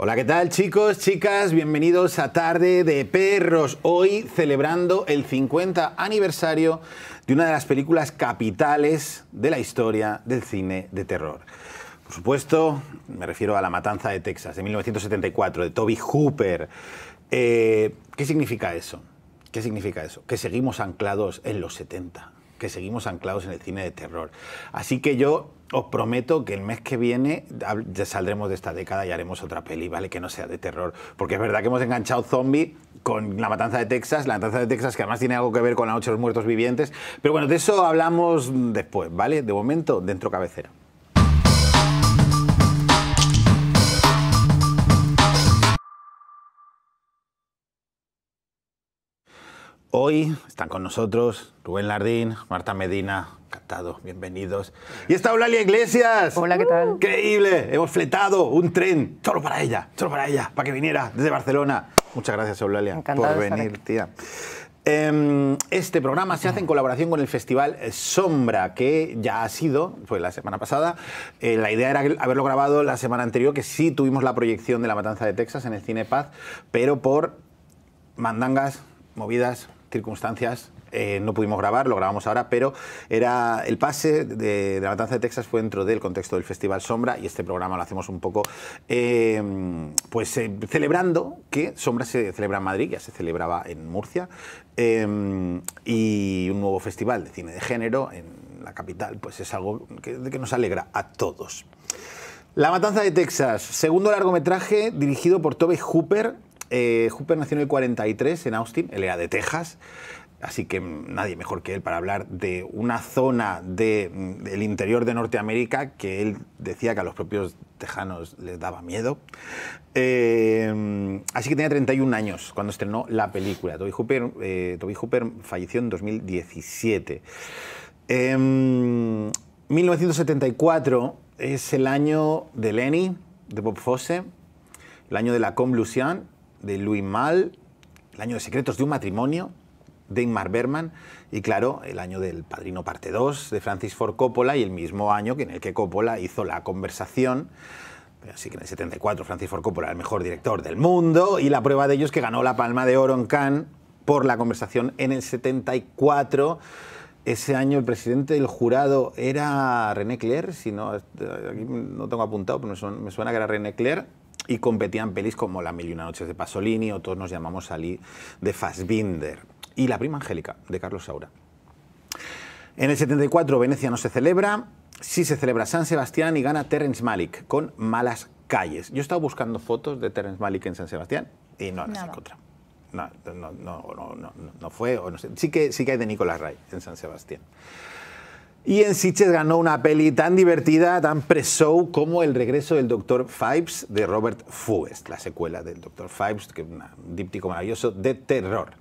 Hola, ¿qué tal chicos, chicas? Bienvenidos a Tarde de Perros. Hoy celebrando el 50 aniversario de una de las películas capitales de la historia del cine de terror. Por supuesto, me refiero a La Matanza de Texas, de 1974, de Toby Hooper. Eh, ¿Qué significa eso? ¿Qué significa eso? Que seguimos anclados en los 70, que seguimos anclados en el cine de terror. Así que yo os prometo que el mes que viene ya saldremos de esta década y haremos otra peli, ¿vale? Que no sea de terror. Porque es verdad que hemos enganchado zombie con La Matanza de Texas, La Matanza de Texas que además tiene algo que ver con La Noche de los Muertos Vivientes. Pero bueno, de eso hablamos después, ¿vale? De momento, dentro cabecera. Hoy están con nosotros Rubén Lardín, Marta Medina, Catado, bienvenidos. Y está Eulalia Iglesias. Hola, ¿qué tal? Increíble, hemos fletado un tren solo para ella, solo para ella, para que viniera desde Barcelona. Muchas gracias, Eulalia, por venir, tía. Em, este programa se hace en colaboración con el Festival Sombra, que ya ha sido, fue la semana pasada. Eh, la idea era haberlo grabado la semana anterior, que sí tuvimos la proyección de La Matanza de Texas en el Cine Paz, pero por mandangas, movidas, circunstancias eh, no pudimos grabar, lo grabamos ahora, pero era el pase de, la matanza de Texas fue dentro del contexto del Festival Sombra y este programa lo hacemos un poco eh, pues eh, celebrando que Sombra se celebra en Madrid, ya se celebraba en Murcia, y un nuevo festival de cine de género en la capital, pues es algo que, que nos alegra a todos. La Matanza de Texas, segundo largometraje dirigido por Toby Hooper, eh, Hooper nació en el 43 en Austin, él era de Texas. Así que nadie mejor que él para hablar de una zona mm, del interior de Norteamérica que él decía que a los propios tejanos les daba miedo. Eh, así que tenía 31 años cuando estrenó la película. Toby Hooper, eh, Toby falleció en 2017. 1974 em, es el año de Lenny, de Bob Fosse, el año de la convulsión, de Louis Mal, el año de Secretos de un matrimonio, de Ingmar Berman, y claro, el año del Padrino Parte 2 de Francis Ford Coppola y el mismo año en el que Coppola hizo La Conversación. Así que en el 74 Francis Ford Coppola era el mejor director del mundo y la prueba de ello es que ganó la Palma de Oro en Cannes por La Conversación en el 74. Ese año el presidente del jurado era René Clair, si no, eh, aquí no tengo apuntado, pero me suena, que era René Clair y competían pelis como La Mil y una Noches de Pasolini o Todos nos llamamos Salí de Fassbinder y La Prima Angélica de Carlos Saura. En el 74 Venecia no se celebra, sí se celebra San Sebastián y gana Terence Malik con Malas Calles. Yo he estado buscando fotos de Terence Malik en San Sebastián y no las encontré. No, no, no, no, fue. sí, que, sí que hay de Nicolás Ray en San Sebastián. Y en Sitges ganó una peli tan divertida, tan pre-show, como El regreso del Dr. fives de Robert Fuest, la secuela del Dr. Fibes, que es un díptico maravilloso de terror.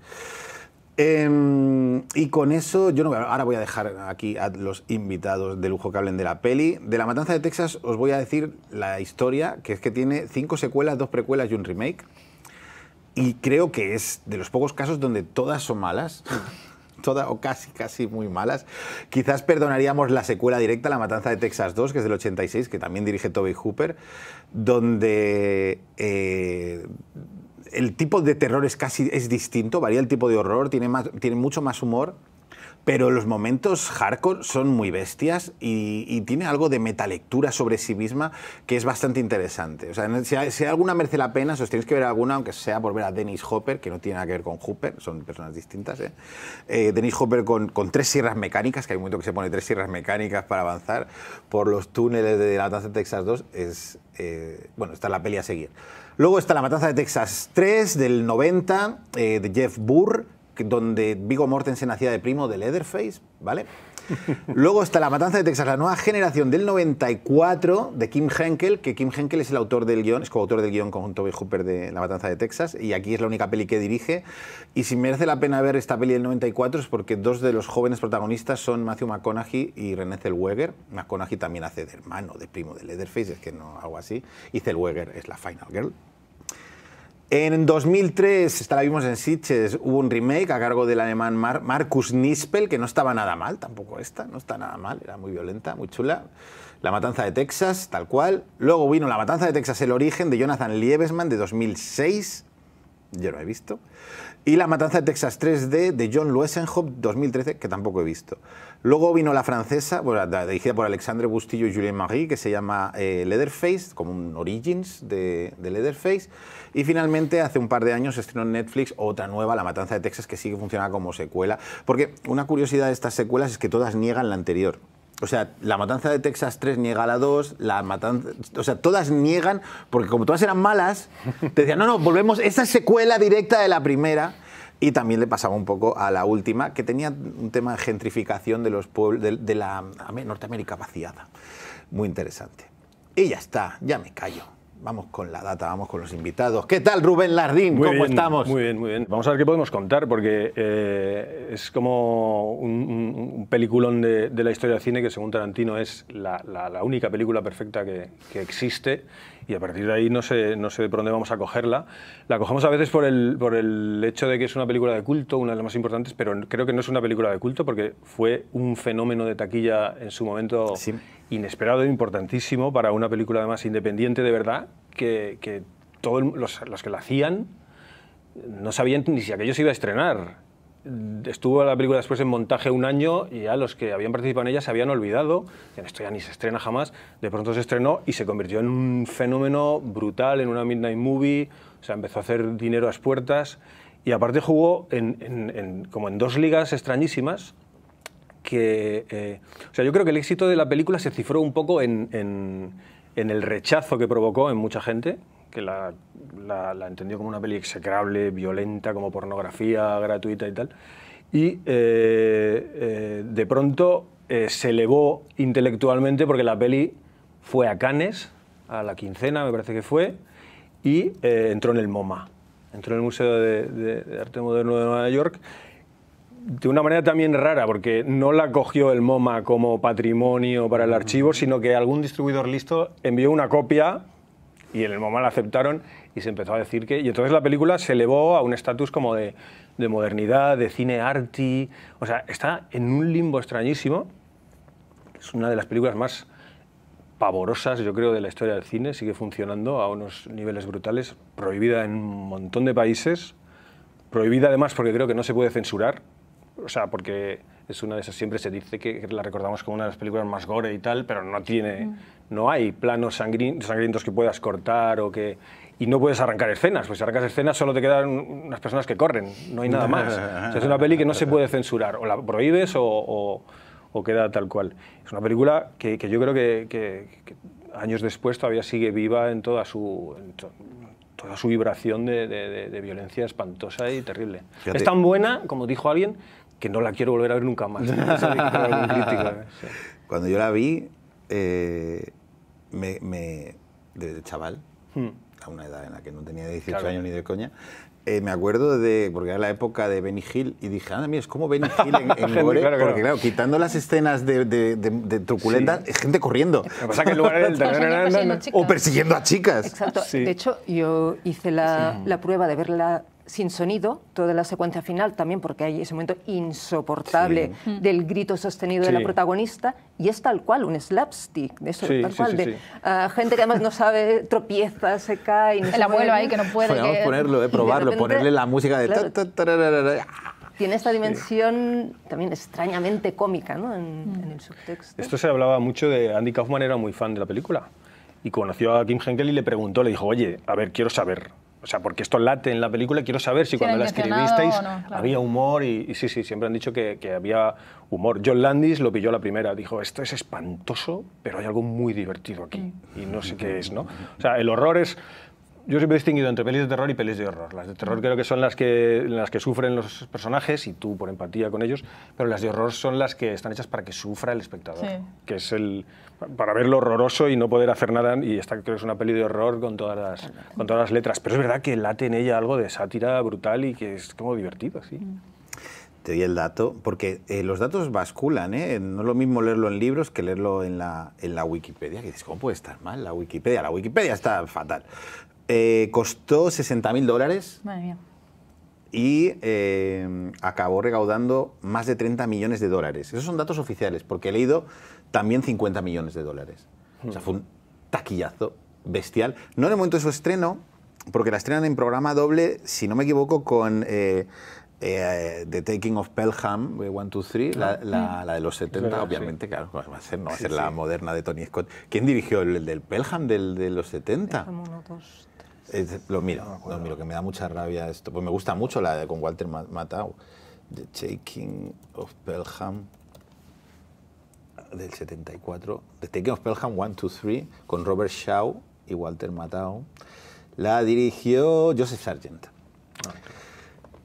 Em, y con eso, yo no, ahora voy a dejar aquí a los invitados de lujo que hablen de la peli. De La Matanza de Texas os voy a decir la historia, que es que tiene cinco secuelas, dos precuelas y un remake. Y creo que es de los pocos casos donde todas son malas o casi, casi muy malas. Quizás perdonaríamos la secuela directa, La Matanza de Texas 2, que es del 86, que también dirige Toby Hooper, donde... Eh, el tipo de terror es casi es distinto, varía el tipo de horror, tiene mucho más humor pero los momentos hardcore son muy bestias y, tiene algo de metalectura sobre sí misma que es bastante interesante. O sea, si, alguna merece la pena, si os tienes que ver alguna, aunque sea por ver a Dennis Hopper, que no tiene nada que ver con Hooper, son personas distintas. ¿eh? Eh, Dennis Hopper con, tres sierras mecánicas, que hay un momento que se pone tres sierras mecánicas para avanzar por los túneles de La Matanza de Texas 2, es, eh, bueno, está la peli a seguir. Luego está La Matanza de Texas 3 del 90, eh, de Jeff Burr donde Vigo Mortensen hacía de primo de Leatherface, ¿vale? Luego está La Matanza de Texas, la nueva generación del 94 de Kim Henkel, que Kim Henkel es el autor del guión, es coautor del guión con Toby Hooper de La Matanza de Texas, y aquí es la única peli que dirige. Y si merece la pena ver esta peli del 94 es porque dos de los jóvenes protagonistas son Matthew McConaughey y René Zellweger. McConaughey también hace de hermano, de primo de Leatherface, es que no, hago así. Y Zellweger es la Final Girl, en 2003, esta la vimos en sitches hubo un remake a cargo del alemán Markus Nispel, que no estaba nada mal, tampoco esta, no está nada mal, era muy violenta, muy chula. La Matanza de Texas, tal cual. Luego vino La Matanza de Texas, El origen, de Jonathan Liebesman, de 2006. Yo no he visto. Y La Matanza de Texas 3D de John Luesenhoff, 2013, que tampoco he visto. Luego vino la francesa, dirigida por Alexandre Bustillo y Julien Marie, que se llama eh, Leatherface, como un Origins de, Leatherface. Y finalmente, hace un par de años, estrenó en Netflix otra nueva, La Matanza de Texas, que sigue funcionando como secuela. Porque una curiosidad de estas secuelas es que todas niegan la anterior o sea, la matanza de Texas 3 niega a la 2, la matanza, o sea, todas niegan, porque como todas eran malas, te decían, no, no, volvemos, esa secuela directa de la primera. Y también le pasaba un poco a la última, que tenía un tema de gentrificación de los pueblos, de, de la Norteamérica vaciada. Muy interesante. Y ya está, ya me callo. Vamos con la data, vamos con los invitados. ¿Qué tal, Rubén Lardín? ¿Cómo estamos? Muy bien, muy bien. Vamos a ver qué podemos contar, porque eh, es como un, peliculón de, la historia del cine que, según Tarantino, es la, única película perfecta que, existe. Y a partir de ahí no sé, por dónde vamos a cogerla. La cogemos a veces por el, por el hecho de que es una película de culto, una de las más importantes, pero creo que no es una película de culto porque fue un fenómeno de taquilla en su momento. Sí inesperado e importantísimo para una película además independiente de verdad, que, todos los, que la hacían no sabían ni si aquello se iba a estrenar. Estuvo la película después en montaje un año y ya los que habían participado en ella se habían olvidado, que esto ya ni se estrena jamás, de pronto se estrenó y se convirtió en un fenómeno brutal, en una midnight movie, o sea, empezó a hacer dinero a las puertas y aparte jugó como en dos ligas extrañísimas, que... Eh, o sea, yo creo que el éxito de la película se cifró un poco en, el rechazo que provocó en mucha gente, que la, entendió como una peli execrable, violenta, como pornografía gratuita y tal. Y eh, eh, de pronto se elevó intelectualmente porque la peli fue a Cannes, a la quincena me parece que fue, y entró en el MoMA, entró en el Museo de Arte Moderno de Nueva York de una manera también rara, porque no la cogió el MoMA como patrimonio para el archivo, mm. sino que algún distribuidor listo envió una copia y en el MoMA la aceptaron y se empezó a decir que... Y entonces la película se elevó a un estatus como de, modernidad, de cine arty, o sea, está en un limbo extrañísimo. Es una de las películas más pavorosas, yo creo, de la historia del cine, sigue funcionando a unos niveles brutales, prohibida en un montón de países, prohibida además porque creo que no se puede censurar, o sea, porque es una de esas, siempre se dice que, la recordamos como una de las películas más gore y tal, pero no tiene, mm. no hay planos sangrientos que puedas cortar o que... Y no puedes arrancar escenas, pues si arrancas escenas solo te quedan unas personas que corren, no hay nada más. o sea, es una peli que no se puede censurar, o la prohíbes o, queda tal cual. Es una película que, yo creo que, años después todavía sigue viva en toda su... toda su vibración de, violencia espantosa y terrible. Es tan buena, como dijo alguien, que no la quiero volver a ver nunca más. ¿eh? Cuando yo la vi, eh, me, desde chaval, hmm. a una edad en la que no tenía 18 años ni de coña, eh, me acuerdo de, porque era la época de Benny Hill, y dije, anda, mira, es como Benny Hill en, gore, porque claro, quitando las escenas de, de, de, gente corriendo. que o persiguiendo a chicas. Exacto. De hecho, yo hice la, la prueba de verla sin sonido, toda la secuencia final también, porque hay ese momento insoportable mm. del grito sostenido de la protagonista, y es tal cual, un slapstick, de eso, tal cual, de ah, gente que además no sabe, tropieza, se cae. El abuelo ahí que no puede. Podríamos ponerlo, eh, de probarlo, ponerle la música de... tiene esta dimensión también extrañamente cómica ¿no? en, mm. en, el subtexto. Esto se hablaba mucho de Andy Kaufman, era muy fan de la película y conoció a Kim Henkel y le preguntó, le dijo, oye, a ver, quiero saber, o sea, porque esto late en la película, quiero saber si, cuando la escribisteis había humor y, sí, sí, siempre han dicho que, había humor. John Landis lo pilló la primera, dijo, esto es espantoso, pero hay algo muy divertido aquí y no sé qué es, ¿no? O sea, el horror es yo siempre he distinguido entre pelis de terror y pelis de horror. Las de terror creo que son las que, las que sufren los personajes y tú por empatía con ellos, pero las de horror son las que están hechas para que sufra el espectador, que es el para ver lo horroroso y no poder hacer nada y esta creo que es una peli de horror con todas las, con todas las letras, pero es verdad que late en ella algo de sátira brutal y que es como divertido, sí. Mm. te doy el dato, porque eh, los datos basculan, ¿eh? no es lo mismo leerlo en libros que leerlo en la, en la Wikipedia, que dices, ¿cómo puede estar mal la Wikipedia? La Wikipedia está fatal. Eh, costó 60 mil dólares. Y eh, acabó recaudando más de 30 millones de dólares. Esos son datos oficiales, porque he leído también 50 millones de dólares. O sea, fue un taquillazo bestial. No en el momento de su estreno, porque la estrenan en programa doble, si no me equivoco, con eh, The Taking of Pelham, One, Two, Three, la, ah. de los 70, obviamente, claro, no va a ser la moderna de Tony Scott. ¿Quién dirigió el, del Pelham del, de los 70? Pelham lo miro, lo miro, que me da mucha rabia esto. Pues me gusta mucho la de con Walter Matthau, The Taking of Pelham, del 74. The Taking of Pelham 1, 2, 3, con Robert Shaw y Walter matao La dirigió Joseph Sargent. Ah,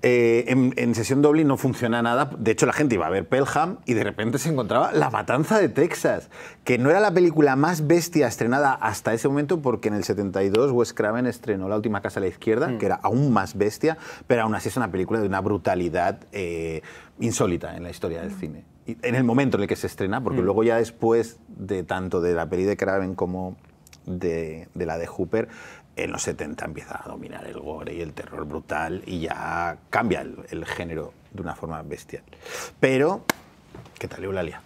eh, en, sesión doble no funciona nada. De hecho, la gente iba a ver Pelham y de repente se encontraba La Matanza de Texas, que no era la película más bestia estrenada hasta ese momento, porque en el 72 Wes Craven estrenó La Última Casa a la Izquierda, mm. que era aún más bestia, pero aún así es una película de una brutalidad eh, insólita en la historia del mm. cine. Y en el momento en el que se estrena, porque mm. luego ya después de tanto de la peli de Craven como de, de, la de Hooper, en los 70 empieza a dominar el gore y el terror brutal y ya cambia el, género de una forma bestial. Pero, ¿qué tal Eulalia?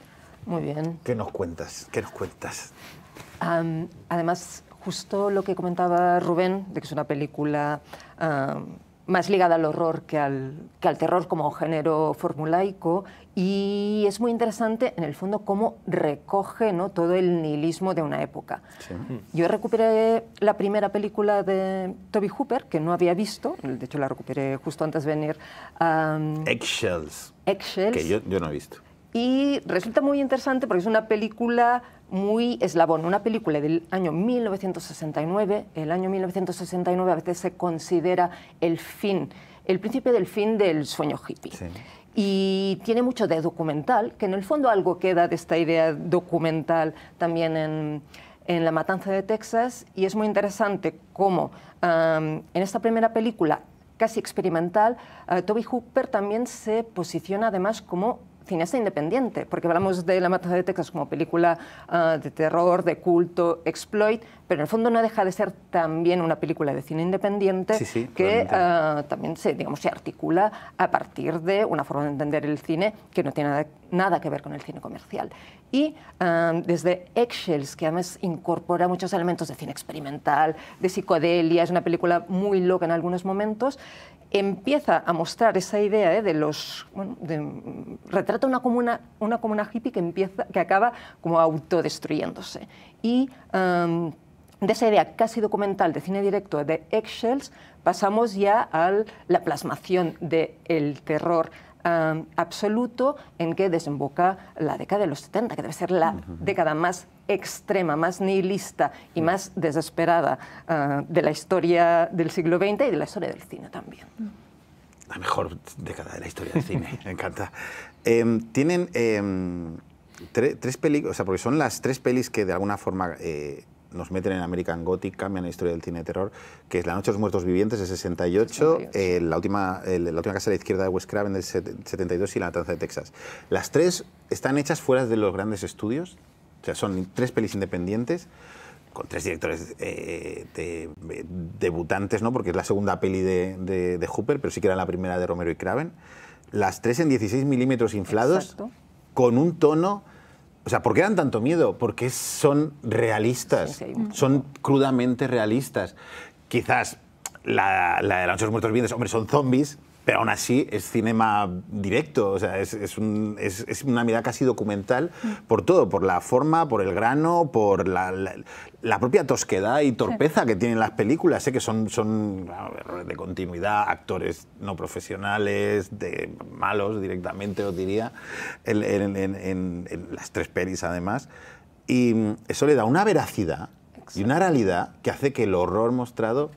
Muy bien. ¿Qué nos cuentas? ¿Qué nos cuentas? además, justo lo que comentaba Rubén, de que es una película más ligada al horror que al, que al terror como género formulaico y es muy interesante en el fondo cómo recoge ¿no? todo el nihilismo de una época. Yo recuperé la primera película de Toby Hooper que no había visto, de hecho la recuperé justo antes de venir. Um, Eggshells. Eggshells. Que yo no he visto. Y resulta muy interesante porque es una película muy eslabón. Una película del año 1969, el año 1969 a veces se considera el fin, el principio del fin del sueño hippie. Y tiene mucho de documental, que en el fondo algo queda de esta idea documental también en, La Matanza de Texas. Y es muy interesante cómo en esta primera película casi experimental, eh, Toby Hooper también se posiciona además como cineasta independiente, porque hablamos de La Matanza de Texas como película ah, de terror, de culto, exploit, pero en el fondo no deja de ser también una película de cine independiente que ah, también se, digamos, se articula a partir de una forma de entender el cine que no tiene nada, que ver con el cine comercial. Y ah, desde Eggshells, que además incorpora muchos elementos de cine experimental, de psicodelia, es una película muy loca en algunos momentos, empieza a mostrar esa idea ¿eh? de los... Mm, retrata una comuna, una comuna hippie que, empieza, que acaba como autodestruyéndose. Y em, de esa idea casi documental de cine directo de Eggshells pasamos ya a la plasmación del terror em, absoluto en que desemboca la década de los 70, que debe ser la década más extrema, más nihilista y mm. más desesperada ah, de la historia del siglo XX y de la historia del cine también. Mm. La mejor década de la historia del cine, me encanta. Em, tienen em, tres películas, o sea, porque son las tres pelis que de alguna forma... Eh, nos meten en American Gothic, cambian la historia del cine de terror, que es La Noche de los Muertos Vivientes de 68, eh, la, última, la última casa de la izquierda de West Craven del 72 y La Matanza de Texas. Las tres están hechas fuera de los grandes estudios, o sea, son tres pelis independientes con tres directores eh, eh, debutantes, ¿no? porque es la segunda peli de, de, Hooper, pero sí que era la primera de Romero y Craven. Las tres en 16 milímetros inflados, con un tono... O sea, ¿por qué dan tanto miedo? Porque son realistas, son crudamente realistas. Quizás la, la de los muertos vivientes, hombre, son zombies, pero aún así es cinema directo, o sea, es, es, es, una mirada casi documental mm. por todo, por la forma, por el grano, por la, la, propia tosquedad y torpeza que tienen las películas. Sé que son, son errores de continuidad, actores no profesionales, de malos directamente, os diría, en, las tres pelis además. Y eso le da una veracidad y una realidad que hace que el horror mostrado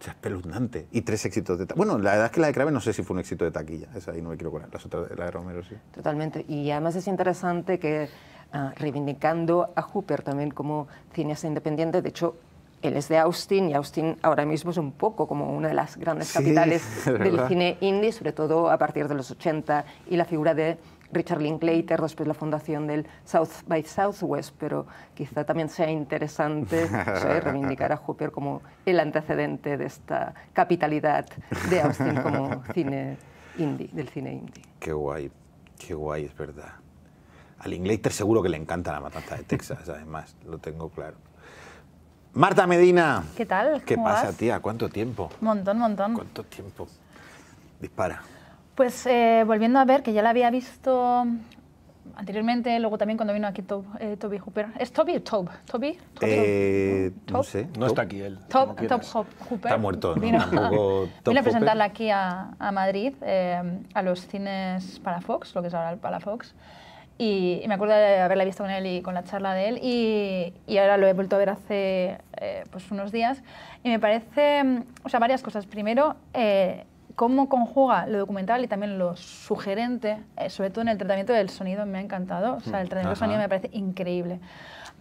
es espeluznante. Y tres éxitos de taquilla. Bueno, la verdad es que la de Craven no sé si fue un éxito de taquilla. Esa ahí no me quiero poner. Las otras, la de Romero sí. Totalmente. Y además es interesante que ah, reivindicando a Hooper también como cineasta independiente, de hecho, él es de Austin y Austin ahora mismo es un poco como una de las grandes capitales del cine indie, sobre todo a partir de los 80 y la figura de Richard Linklater, después la fundación del South by Southwest, pero quizá también sea interesante reivindicar a Hooper como el antecedente de esta capitalidad de Austin como cine indie, del cine indie. Qué guay, qué guay, es verdad. Al Linklater seguro que le encanta la matanza de Texas, además, lo tengo claro. Marta Medina. ¿Qué tal? ¿Qué pasa, tía? ¿Cuánto tiempo? Montón, montón. ¿Cuánto tiempo? Dispara. Pues eh, volviendo a ver, que ya la había visto anteriormente, luego también cuando vino aquí eh, Toby Hooper. ¿Es Toby o Tob? ¿Toby? Eh, No sé. No está aquí él. Top, Top Hooper. Está muerto. ¿no? Vino, a presentarla aquí a, Madrid, eh, a los cines para Fox, lo que es ahora el Palafox. Y, me acuerdo de haberla visto con él y con la charla de él. Y, y ahora lo he vuelto a ver hace pues unos días. Y me parece, mm, o sea, varias cosas. Primero, cómo conjuga lo documental y también lo sugerente, eh, sobre todo en el tratamiento del sonido, me ha encantado. O sea, el mm, tratamiento del sonido me parece increíble.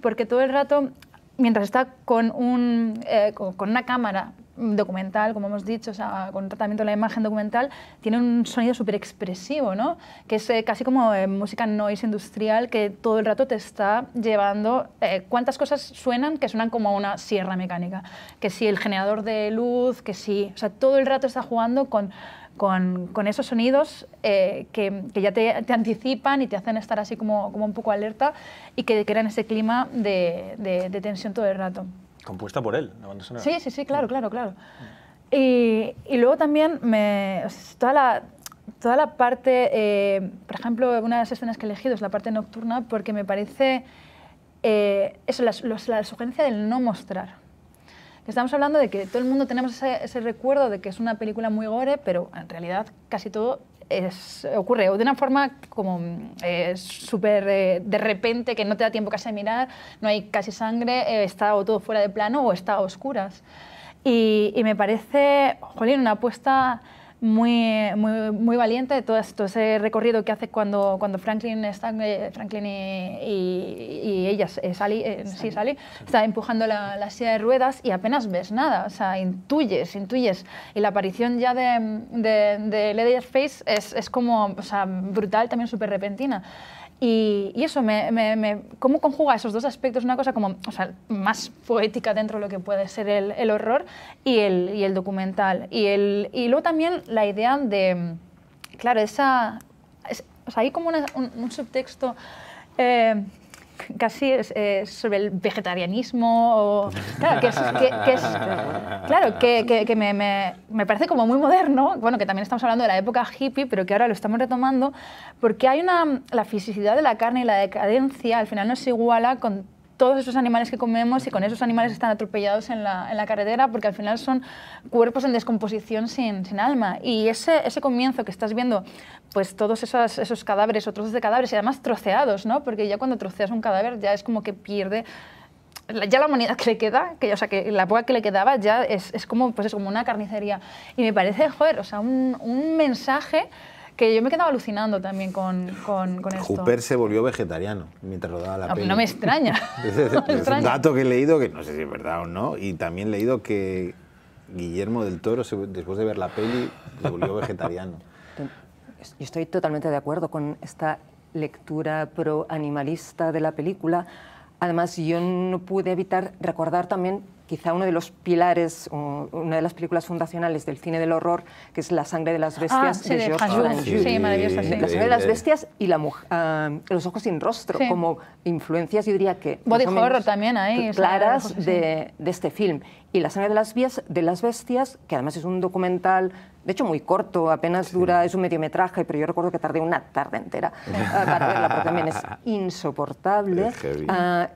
Porque todo el rato, mientras está con, un, eh, con una cámara documental, como hemos dicho, con tratamiento de la imagen documental, tiene un sonido súper expresivo, Que es eh, casi como eh, música noise industrial que todo el rato te está llevando eh, cuántas cosas suenan que suenan como una sierra mecánica. Que si el generador de luz, que si... O sea, todo el rato está jugando con esos sonidos que, ya te, anticipan y te hacen estar así como, un poco alerta y que crean ese clima de, de tensión todo el rato. Compuesta por él, Sí, sí, sí, claro, mm. claro, claro. Y, y luego también me, toda, la, toda la parte, eh, por ejemplo, una de las escenas que he elegido es la parte nocturna porque me parece eh, eso, la, sugerencia del no mostrar. Estamos hablando de que todo el mundo tenemos ese recuerdo de que es una película muy gore, pero en realidad casi todo ocurre o de una forma como eh, súper eh, de repente, que no te da tiempo casi de mirar, no hay casi sangre, eh, está o todo fuera de plano o está a oscuras. Y, y me parece, jolín, una apuesta muy, muy, muy valiente todo, ese recorrido que hace cuando, cuando Franklin, está, eh, Franklin y, y, y ella, eh, eh, Sally, está empujando la, silla de ruedas y apenas ves nada, o sea, intuyes, intuyes. Y la aparición ya de, de, de es, es como, o sea, brutal, también súper repentina. Y, eso, me, ¿cómo conjuga esos dos aspectos? Una cosa como o sea, más poética dentro de lo que puede ser el, horror y el, documental. Y, el, y luego también la idea de, claro, esa... o sea, hay como un, subtexto... Eh, casi es, sobre el vegetarianismo. claro, que, es, claro, que, me, parece como muy moderno, bueno, que también estamos hablando de la época hippie, pero que ahora lo estamos retomando, porque hay una, la fisicidad de la carne y la decadencia al final no se iguala con todos esos animales que comemos y con esos animales están atropellados en la, en la carretera, porque al final son cuerpos en descomposición sin, sin alma. Y ese, ese comienzo que estás viendo, pues todos esos, esos cadáveres o trozos de cadáveres, y además troceados, ¿no? Porque ya cuando troceas un cadáver ya es como que pierde ya la humanidad que le queda, que, o sea, que la poca que le quedaba ya es, es como, pues es como una carnicería. Y me parece, joder, o sea, un, un mensaje que yo me quedaba alucinando también con, con, con se volvió vegetariano mientras rodaba la ah, pues peli. No me extraña. es, un dato que he leído, que no sé si es verdad o no, y también he leído que Guillermo del Toro, después de ver la peli, se volvió vegetariano. Yo estoy totalmente de acuerdo con esta lectura pro-animalista de la película. Además, yo no pude evitar recordar también quizá uno de los pilares, una de las películas fundacionales del cine del horror, que es La sangre de las ah, bestias de, La sangre de las bestias y la ah, Los ojos sin rostro, como influencias, yo diría que... Body horror también ahí. Claras de, este film. Y La sangre de las, de las bestias, que además es un documental de hecho muy corto, apenas dura, es un mediometraje, pero yo recuerdo que tardé una tarde entera eh, para verla, porque también es insoportable. Ah,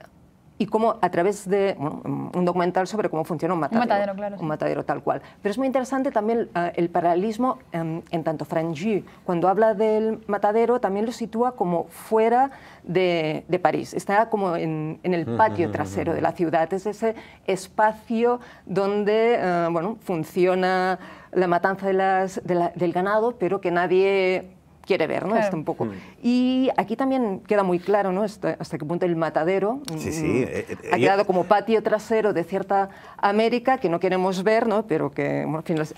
y cómo a través de un documental sobre cómo funciona un matadero. Un matadero, tal cual. Pero es muy interesante también eh, el paralelismo em, en tanto Frangi, cuando habla del matadero, también lo sitúa como fuera de, París. Está como en, el patio trasero de la ciudad. Es ese espacio donde eh, bueno, funciona la matanza del ganado, pero que nadie quiere ver, ¿no? un poco. Hmm. Y aquí también queda muy claro, ¿no? Hasta, qué punto el matadero mm, mm, eh, eh, ha quedado como patio trasero de cierta América que no queremos ver, ¿no? Pero que, bueno, en fin, hace...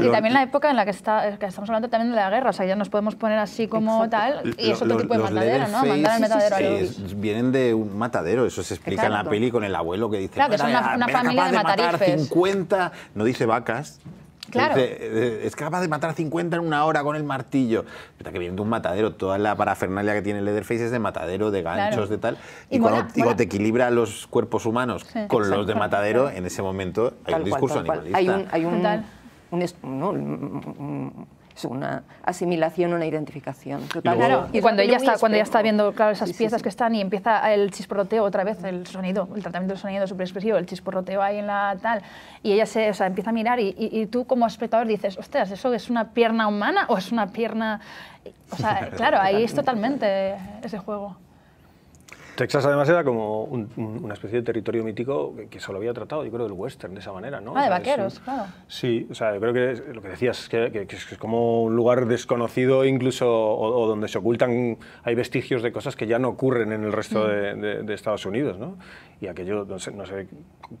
y, también, la época en la que, está, estamos hablando también de la guerra, o sea, ya nos podemos poner así como tal, y es otro tipo de matadero, ¿no? Mandar el matadero a Vienen de un matadero, eso se explica en la peli con el abuelo que dice... Claro, que es una, una familia de matarifes. 50, no dice vacas, eh, es capaz de matar 50 en una hora con el martillo. Pero que viene de un matadero. Toda la parafernalia que tiene Leatherface es de matadero, de ganchos, de tal. Y, cuando, te equilibra los cuerpos humanos con los de matadero, en ese momento hay un discurso animalista. Hay un, hay un es una asimilación, una identificación. Total. Y, cuando ella, está, cuando ella está viendo claro, esas piezas que están y empieza el chisporroteo otra vez, el sonido, el tratamiento del sonido súper expresivo, el chisporroteo ahí en la tal, y ella se, o sea, empieza a mirar y, y, tú como espectador dices, ostras, ¿eso es una pierna humana o es una pierna...? O sea, claro, ahí es totalmente ese juego. Texas además era como una especie de territorio mítico que, solo había tratado, yo creo, del western de esa manera, ¿no? Ah, de vaqueros, claro. Sí, o sea, yo creo que lo que decías, que, que, es como un lugar desconocido incluso, o, donde se ocultan, hay vestigios de cosas que ya no ocurren en el resto mm. de, Estados Unidos, ¿no? Y aquello, no sé,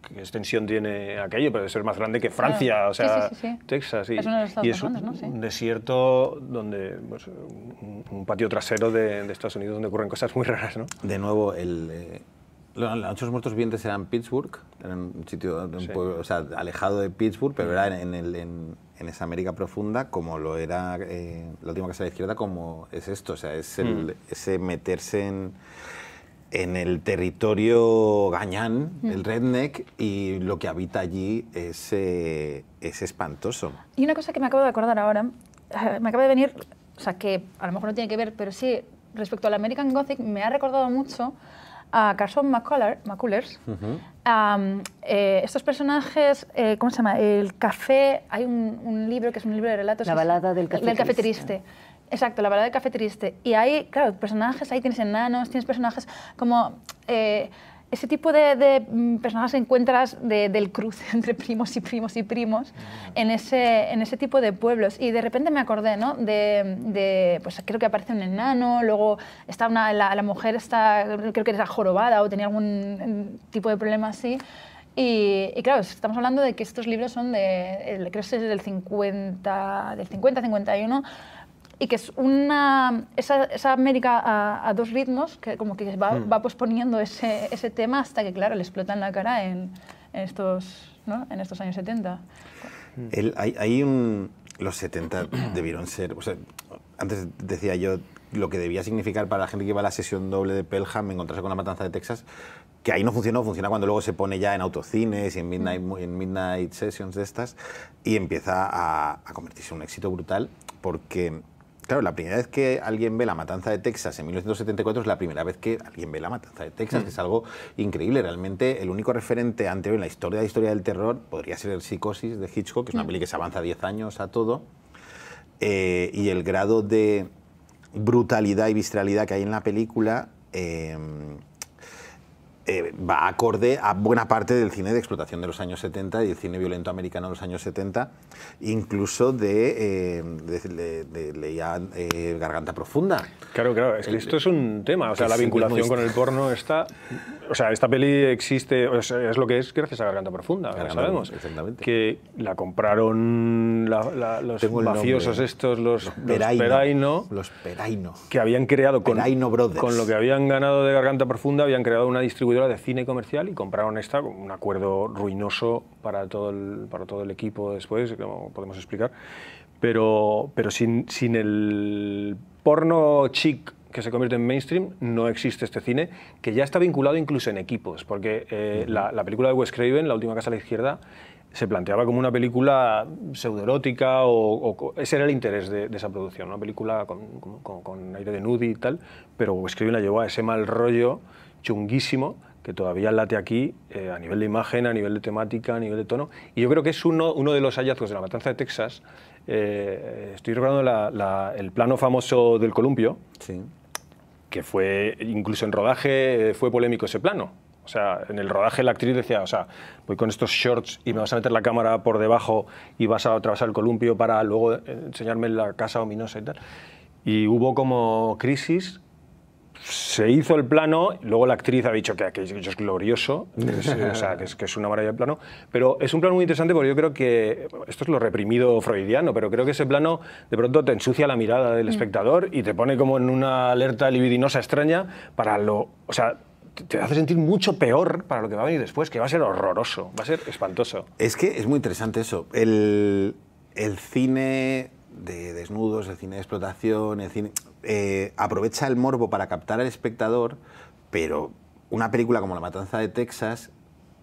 qué extensión tiene aquello, pero debe ser más grande que Francia, o sea, Texas. Y es, un, desierto donde, pues, un, patio trasero de, de Estados Unidos donde ocurren cosas muy raras, ¿no? De nuevo el... Eh, los Muertos vivientes eran Pittsburgh, era un sitio alejado de Pittsburgh, pero era en, esa América profunda como lo era eh, la última casa de izquierda, como es esto, o sea, es hmm. ese meterse en, el territorio gañán, hmm. el redneck, y lo que habita allí es, eh, es espantoso. Y una cosa que me acabo de acordar ahora, eh, me acaba de venir, o sea, que a lo mejor no tiene que ver, pero sí respecto al American Gothic, me ha recordado mucho a Carson McCullers. Eh, estos personajes, eh, ¿cómo se llama? El café, hay un, libro que es un libro de relatos. La balada del café, del café triste. Exacto, la balada del café triste. Y hay, claro, personajes, ahí tienes enanos, tienes personajes como... Eh, ese tipo de, de mm, personas encuentras del cruce entre primos y primos y primos en ese, en ese tipo de pueblos. Y de repente me acordé, ¿no? De, pues creo que aparece un enano, luego está una, la, mujer está, creo que era jorobada o tenía algún mm, tipo de problema así. Y, claro, estamos hablando de que estos libros son de, del 50, del 50, 51, y que es una, esa, esa a, dos ritmos que como que va, hmm. va posponiendo ese, ese, tema hasta que, claro, le explotan la cara en, estos, ¿no? en estos años 70. Hmm. El, hay, hay un, los 70 debieron ser, antes decía yo lo que debía significar para la gente que iba a la sesión doble de Pelham, encontrarse con la matanza de Texas, que ahí no funcionó, funciona cuando luego se pone ya en autocines y en midnight, hmm. en midnight sessions de estas, y empieza a, a convertirse en un éxito brutal, porque Claro, la primera vez que alguien ve la matanza de Texas en 1974 es la primera vez que alguien ve la matanza de Texas, mm. que es algo increíble. Realmente el único referente anterior en la historia de la historia del terror podría ser el Psicosis de Hitchcock, que es una mm. película que se avanza 10 años a todo. Eh, y el grado de brutalidad y visceralidad que hay en la película eh, eh, va acorde a buena parte del cine de explotación de los años 70 y el cine violento americano de los años 70, incluso de, eh, de, eh, Garganta Profunda. Claro, claro, es que esto es un tema, o sea, la vinculación con el porno está... O sea, esta peli existe, es lo que es gracias a Garganta Profunda, sabemos. Exactamente. Que la compraron los mafiosos estos, los, los, peraino, los, que habían creado con, con lo que habían ganado de Garganta Profunda, habían creado una distribución de cine comercial y compraron esta, un acuerdo ruinoso para todo el, para todo el equipo después, como podemos explicar, pero, pero sin, el porno chic que se convierte en mainstream, no existe este cine, que ya está vinculado incluso en equipos, porque eh, la, película de Wes Craven, La última casa a la izquierda, se planteaba como una película pseudoerótica o, o ese era el interés de, esa producción, una película con, aire de nudie y tal, pero Wes Craven la llevó a ese mal rollo chunguísimo que todavía late aquí eh, a nivel de imagen, a nivel de temática, a nivel de tono. Y yo creo que es uno, uno de los hallazgos de la matanza de Texas. Eh, estoy recordando el plano famoso del columpio, que fue, incluso en rodaje, eh, fue polémico ese plano. O sea, en el rodaje la actriz decía, o sea, voy con estos shorts y me vas a meter la cámara por debajo y vas a atravesar el columpio para luego enseñarme la casa ominosa y tal. Y hubo como crisis se hizo el plano, luego la actriz ha dicho que, es glorioso, es, o sea, que es, una maravilla el plano, pero es un plano muy interesante porque yo creo que, esto es lo reprimido freudiano, pero creo que ese plano de pronto te ensucia la mirada del mm. espectador y te pone como en una alerta libidinosa extraña para lo... O sea, te hace sentir mucho peor para lo que va a venir después, que va a ser horroroso, va a ser espantoso. Es que es muy interesante eso. el cine de desnudos, de cine de explotación, cine... Eh, aprovecha el morbo para captar al espectador, pero una película como La Matanza de Texas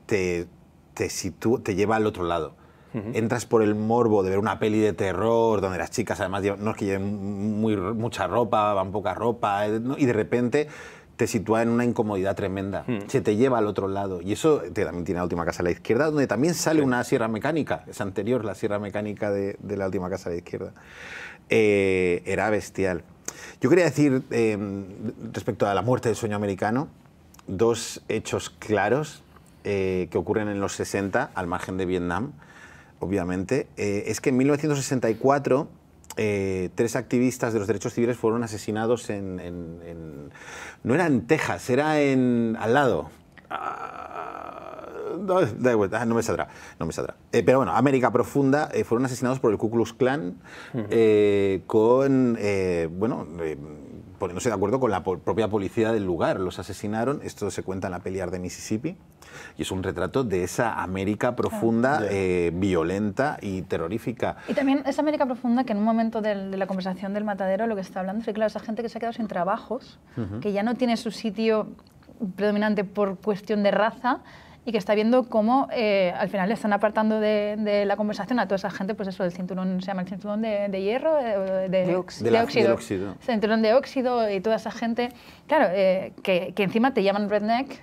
te, te, lleva al otro lado. Entras por el morbo de ver una peli de terror donde las chicas además no es que lleven muy, mucha ropa, van poca ropa, eh, y de repente te sitúa en una incomodidad tremenda, hmm. se te lleva al otro lado. Y eso te, también tiene la última casa a la izquierda, donde también sale una sierra mecánica, es anterior la sierra mecánica de, la última casa a la izquierda. Eh, era bestial. Yo quería decir, em, respecto a la muerte del sueño americano, dos hechos claros eh, que ocurren en los 60, al margen de Vietnam, obviamente. Eh, es que en 1964 eh, tres activistas de los derechos civiles fueron asesinados en, No era en Texas, era en... al lado. Ah, no, ah, no me saldrá, no me saldrá. Eh, pero bueno, América Profunda eh, fueron asesinados por el Ku Klux Klan con, bueno, no estoy de acuerdo con la propia policía del lugar. Los asesinaron, esto se cuenta en la peli de Mississippi, y es un retrato de esa América profunda, eh, violenta y terrorífica. Y también esa América profunda que en un momento de, la conversación del matadero lo que está hablando es que, claro, esa gente que se ha quedado sin trabajos, que ya no tiene su sitio predominante por cuestión de raza, y que está viendo cómo eh, al final le están apartando de, la conversación a toda esa gente, pues eso, el cinturón, se llama el cinturón de, hierro, eh, de, óxido, la, óxido, Cinturón de óxido y toda esa gente, claro, eh, que, encima te llaman redneck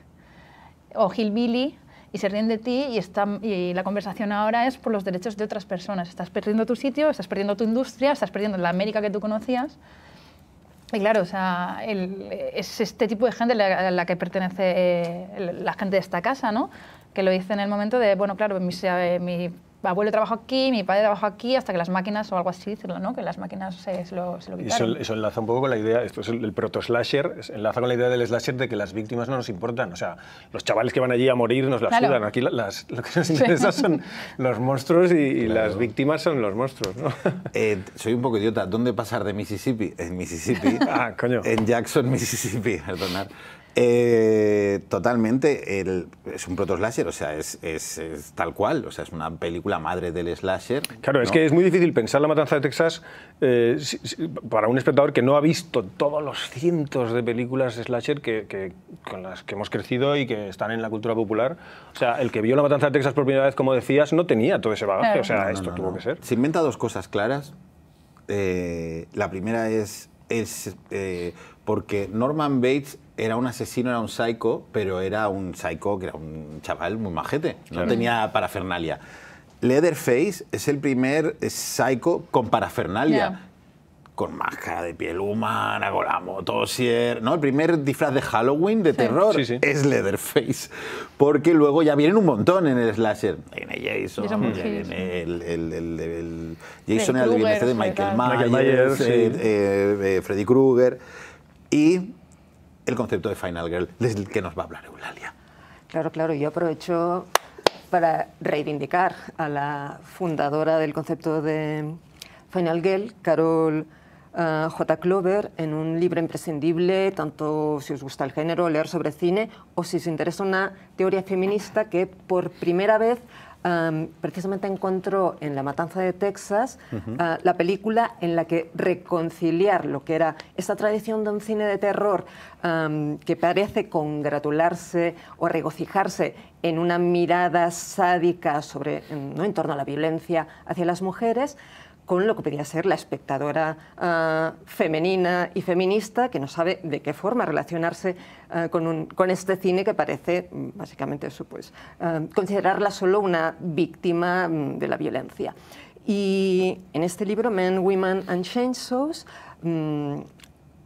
o hillbilly, y se ríen de ti y, está, y la conversación ahora es por los derechos de otras personas. Estás perdiendo tu sitio, estás perdiendo tu industria, estás perdiendo la América que tú conocías y claro, o sea, es este tipo de gente a la que pertenece eh, la gente de esta casa, ¿no? Que lo dice en el momento de, bueno, claro, mi, eh, mi abuelo trabajó aquí, mi padre trabajó aquí, hasta que las máquinas o algo así, ¿no? que las máquinas se, lo, se lo quitaron. Eso, eso, enlaza un poco con la idea, esto es el, proto-slasher, enlaza con la idea del slasher de que las víctimas no nos importan, o sea, los chavales que van allí a morir nos las ayudan, sudan, aquí las, lo que nos interesa son los monstruos y, las víctimas son los monstruos. ¿no? Eh, soy un poco idiota, ¿dónde pasar de Mississippi? En Mississippi. ah, coño. En Jackson, Mississippi, perdonad. Eh, totalmente, es un proto-slasher, o sea, es, tal cual, o sea, es una película madre del slasher. Claro, es que es muy difícil pensar La Matanza de Texas eh, para un espectador que no ha visto todos los cientos de películas slasher que, con las que hemos crecido y que están en la cultura popular. O sea, el que vio La Matanza de Texas por primera vez, como decías, no tenía todo ese bagaje, o sea, esto tuvo que ser. Se inventa dos cosas claras. Eh, la primera es porque Norman Bates era un asesino, era un psycho, pero era un psycho que era un chaval muy majete, no tenía parafernalia. Leatherface es el primer eh, psycho con parafernalia. Con máscara de piel humana, con la motosier. ¿no? El primer disfraz de Halloween de terror es Leatherface. Porque luego ya vienen un montón en el slasher. Viene Jason, Jason el, Jason era el este de Michael Myers, eh, eh, Freddy Krueger y el concepto de Final Girl, del que nos va a hablar Eulalia. Claro, claro, yo aprovecho para reivindicar a la fundadora del concepto de Final Girl, Carol eh, J. Clover, en un libro imprescindible, tanto si os gusta el género, leer sobre cine, o si os interesa una teoría feminista que por primera vez precisamente encontró en La Matanza de Texas ah, la película en la que reconciliar lo que era esta tradición de un cine de terror que parece congratularse o regocijarse en una mirada sádica sobre, ¿no? en torno a la violencia hacia las mujeres, con lo que podría ser la espectadora ah, femenina y feminista que no sabe de qué forma relacionarse ah, con, un, con, este cine que parece, mm, básicamente eso, pues, ah, considerarla solo una víctima mm, de la violencia. Y en este libro, Men, Women and Chainsaws, mm,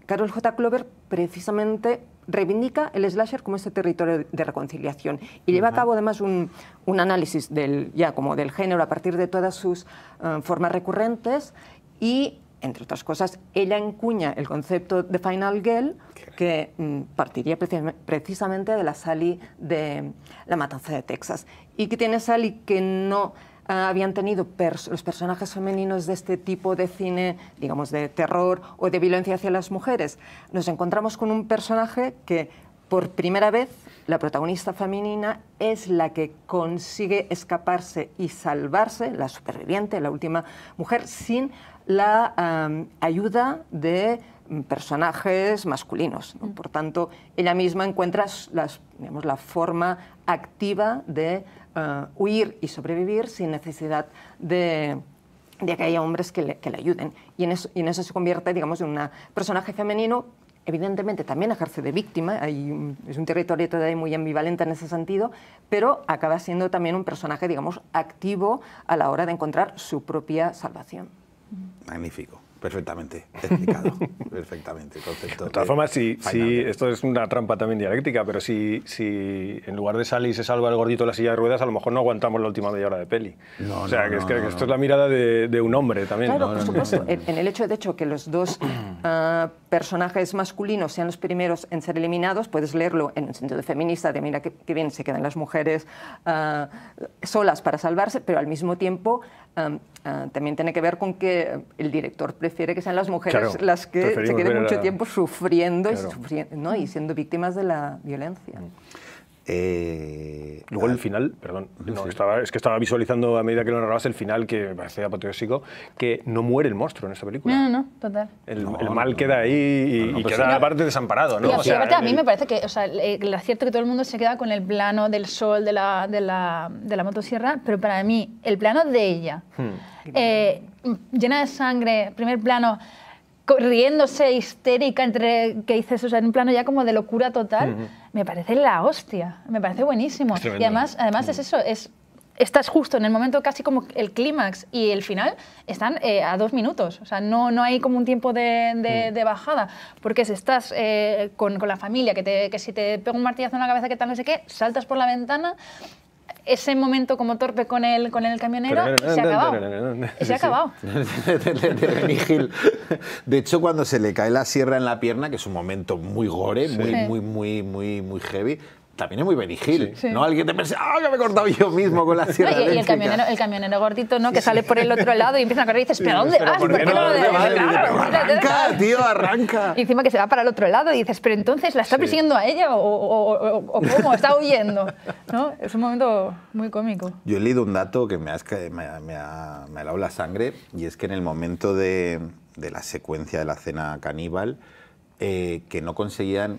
Carol J. Clover precisamente reivindica el slasher como ese territorio de reconciliación y lleva a cabo además un, análisis del, ya como del género a partir de todas sus eh, formas recurrentes y, entre otras cosas, ella encuña el concepto de Final Girl que mm, partiría precisamente de la Sally de La Matanza de Texas y que tiene Sally que no Ah, habían tenido los personajes femeninos de este tipo de cine, digamos, de terror o de violencia hacia las mujeres. Nos encontramos con un personaje que por primera vez la protagonista femenina es la que consigue escaparse y salvarse, la superviviente, la última mujer, sin la ayuda de personajes masculinos. Mm. Por tanto, ella misma encuentra las, la forma activa de eh, huir y sobrevivir sin necesidad de, que haya hombres que le, ayuden. Y en, eso, se convierte, digamos, en un personaje femenino, evidentemente también ejerce de víctima, es un territorio todavía muy ambivalente en ese sentido, pero acaba siendo también un personaje, digamos, activo a la hora de encontrar su propia salvación. Magnífico. Perfectamente, explicado. perfectamente, De todas formas, si, si, esto es una trampa también dialéctica, pero si, si en lugar de salir se salva el gordito de la silla de ruedas, a lo mejor no aguantamos la última media hora de peli. o sea, que, que esto es la mirada de, un hombre también. Claro, por supuesto. En el hecho de hecho que los dos ah, personajes masculinos sean los primeros en ser eliminados, puedes leerlo en el sentido de feminista, de mira qué bien se quedan las mujeres ah, solas para salvarse, pero al mismo tiempo ah, también tiene que ver con que el director prefiere prefiere que sean las mujeres las que se queden mucho tiempo sufriendo, y ¿no? y siendo víctimas de la violencia. Mm. Eh, Luego el final, perdón, estaba, es que estaba visualizando a medida que lo narrabas el final, que me parecía apoteósico, que no muere el monstruo en esta película. No, no, total. El, mal queda ahí y, queda aparte desamparado, a mí me parece que, o sea, el acierto que todo el mundo se queda con el plano del sol de la, de la, de la motosierra, pero para mí, el plano de ella, hmm. eh, llena de sangre, primer plano, corriéndose histérica entre que dices, o sea, en un plano ya como de locura total, me parece la hostia, me parece buenísimo. Y además, además es eso, es estás justo en el momento casi como el clímax y el final están eh, a dos minutos. O sea, no, no hay como un tiempo de, de, bajada. Porque si estás eh, con, con, la familia, que, te, que si te pega un martillazo en la cabeza, que tal, no sé qué, saltas por la ventana, ese momento como torpe con el, con el camionero se ha acabado. Se ha acabado. De hecho, cuando se le cae la sierra en la pierna, que es un momento muy gore, muy, muy, muy, muy, muy heavy, también es muy Benigil, ¿no? Alguien te piensa, ¡ah, me he cortado yo mismo con la sierra y, y, el camionero, el gordito, ¿no? Que sale por el otro lado y empieza a correr y dices, ¿pero dónde vas? ¿Por no lo de... Arranca, tío, arranca. Y encima que se va para el otro lado y dices, ¿pero entonces la está persiguiendo a ella o, cómo? ¿Está huyendo? ¿No? Es un momento muy cómico. Yo he leído un dato que me ha, me, helado la sangre y es que en el momento de, de la secuencia de la cena caníbal, eh, que no conseguían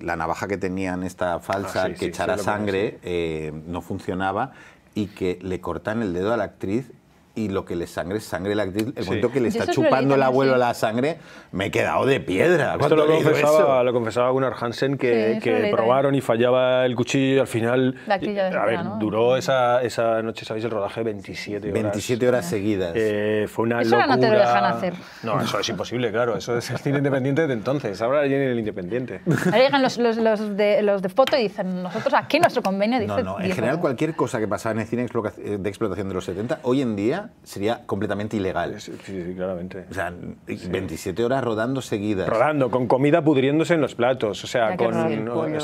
la navaja que tenían esta falsa ah, que echara sangre eh, no funcionaba y que le cortan el dedo a la actriz y lo que le sangre es sangre. La el momento que le está chupando el abuelo ¿eh? la sangre, me he quedado de piedra. Esto lo confesaba, lo confesaba Gunnar Hansen, que, que probaron y fallaba el cuchillo al final... La eh, a ver, duró esa, esa noche, ¿sabéis? El rodaje 27 horas. 27 horas seguidas. Eh, fue una eso locura. no te lo dejan hacer. No, eso es imposible, claro. Eso es el cine independiente de entonces. Ahora viene el independiente. Ahora llegan los, los, de, los de foto y dicen, nosotros aquí nuestro convenio dice... No, no, en general cualquier cosa que pasaba en el cine de explotación de los 70, hoy en día sería completamente ilegal. Sí, sí, claramente. O sea, 27 horas rodando seguidas. Rodando, con comida pudriéndose en los platos. O sea, con. pudriéndose.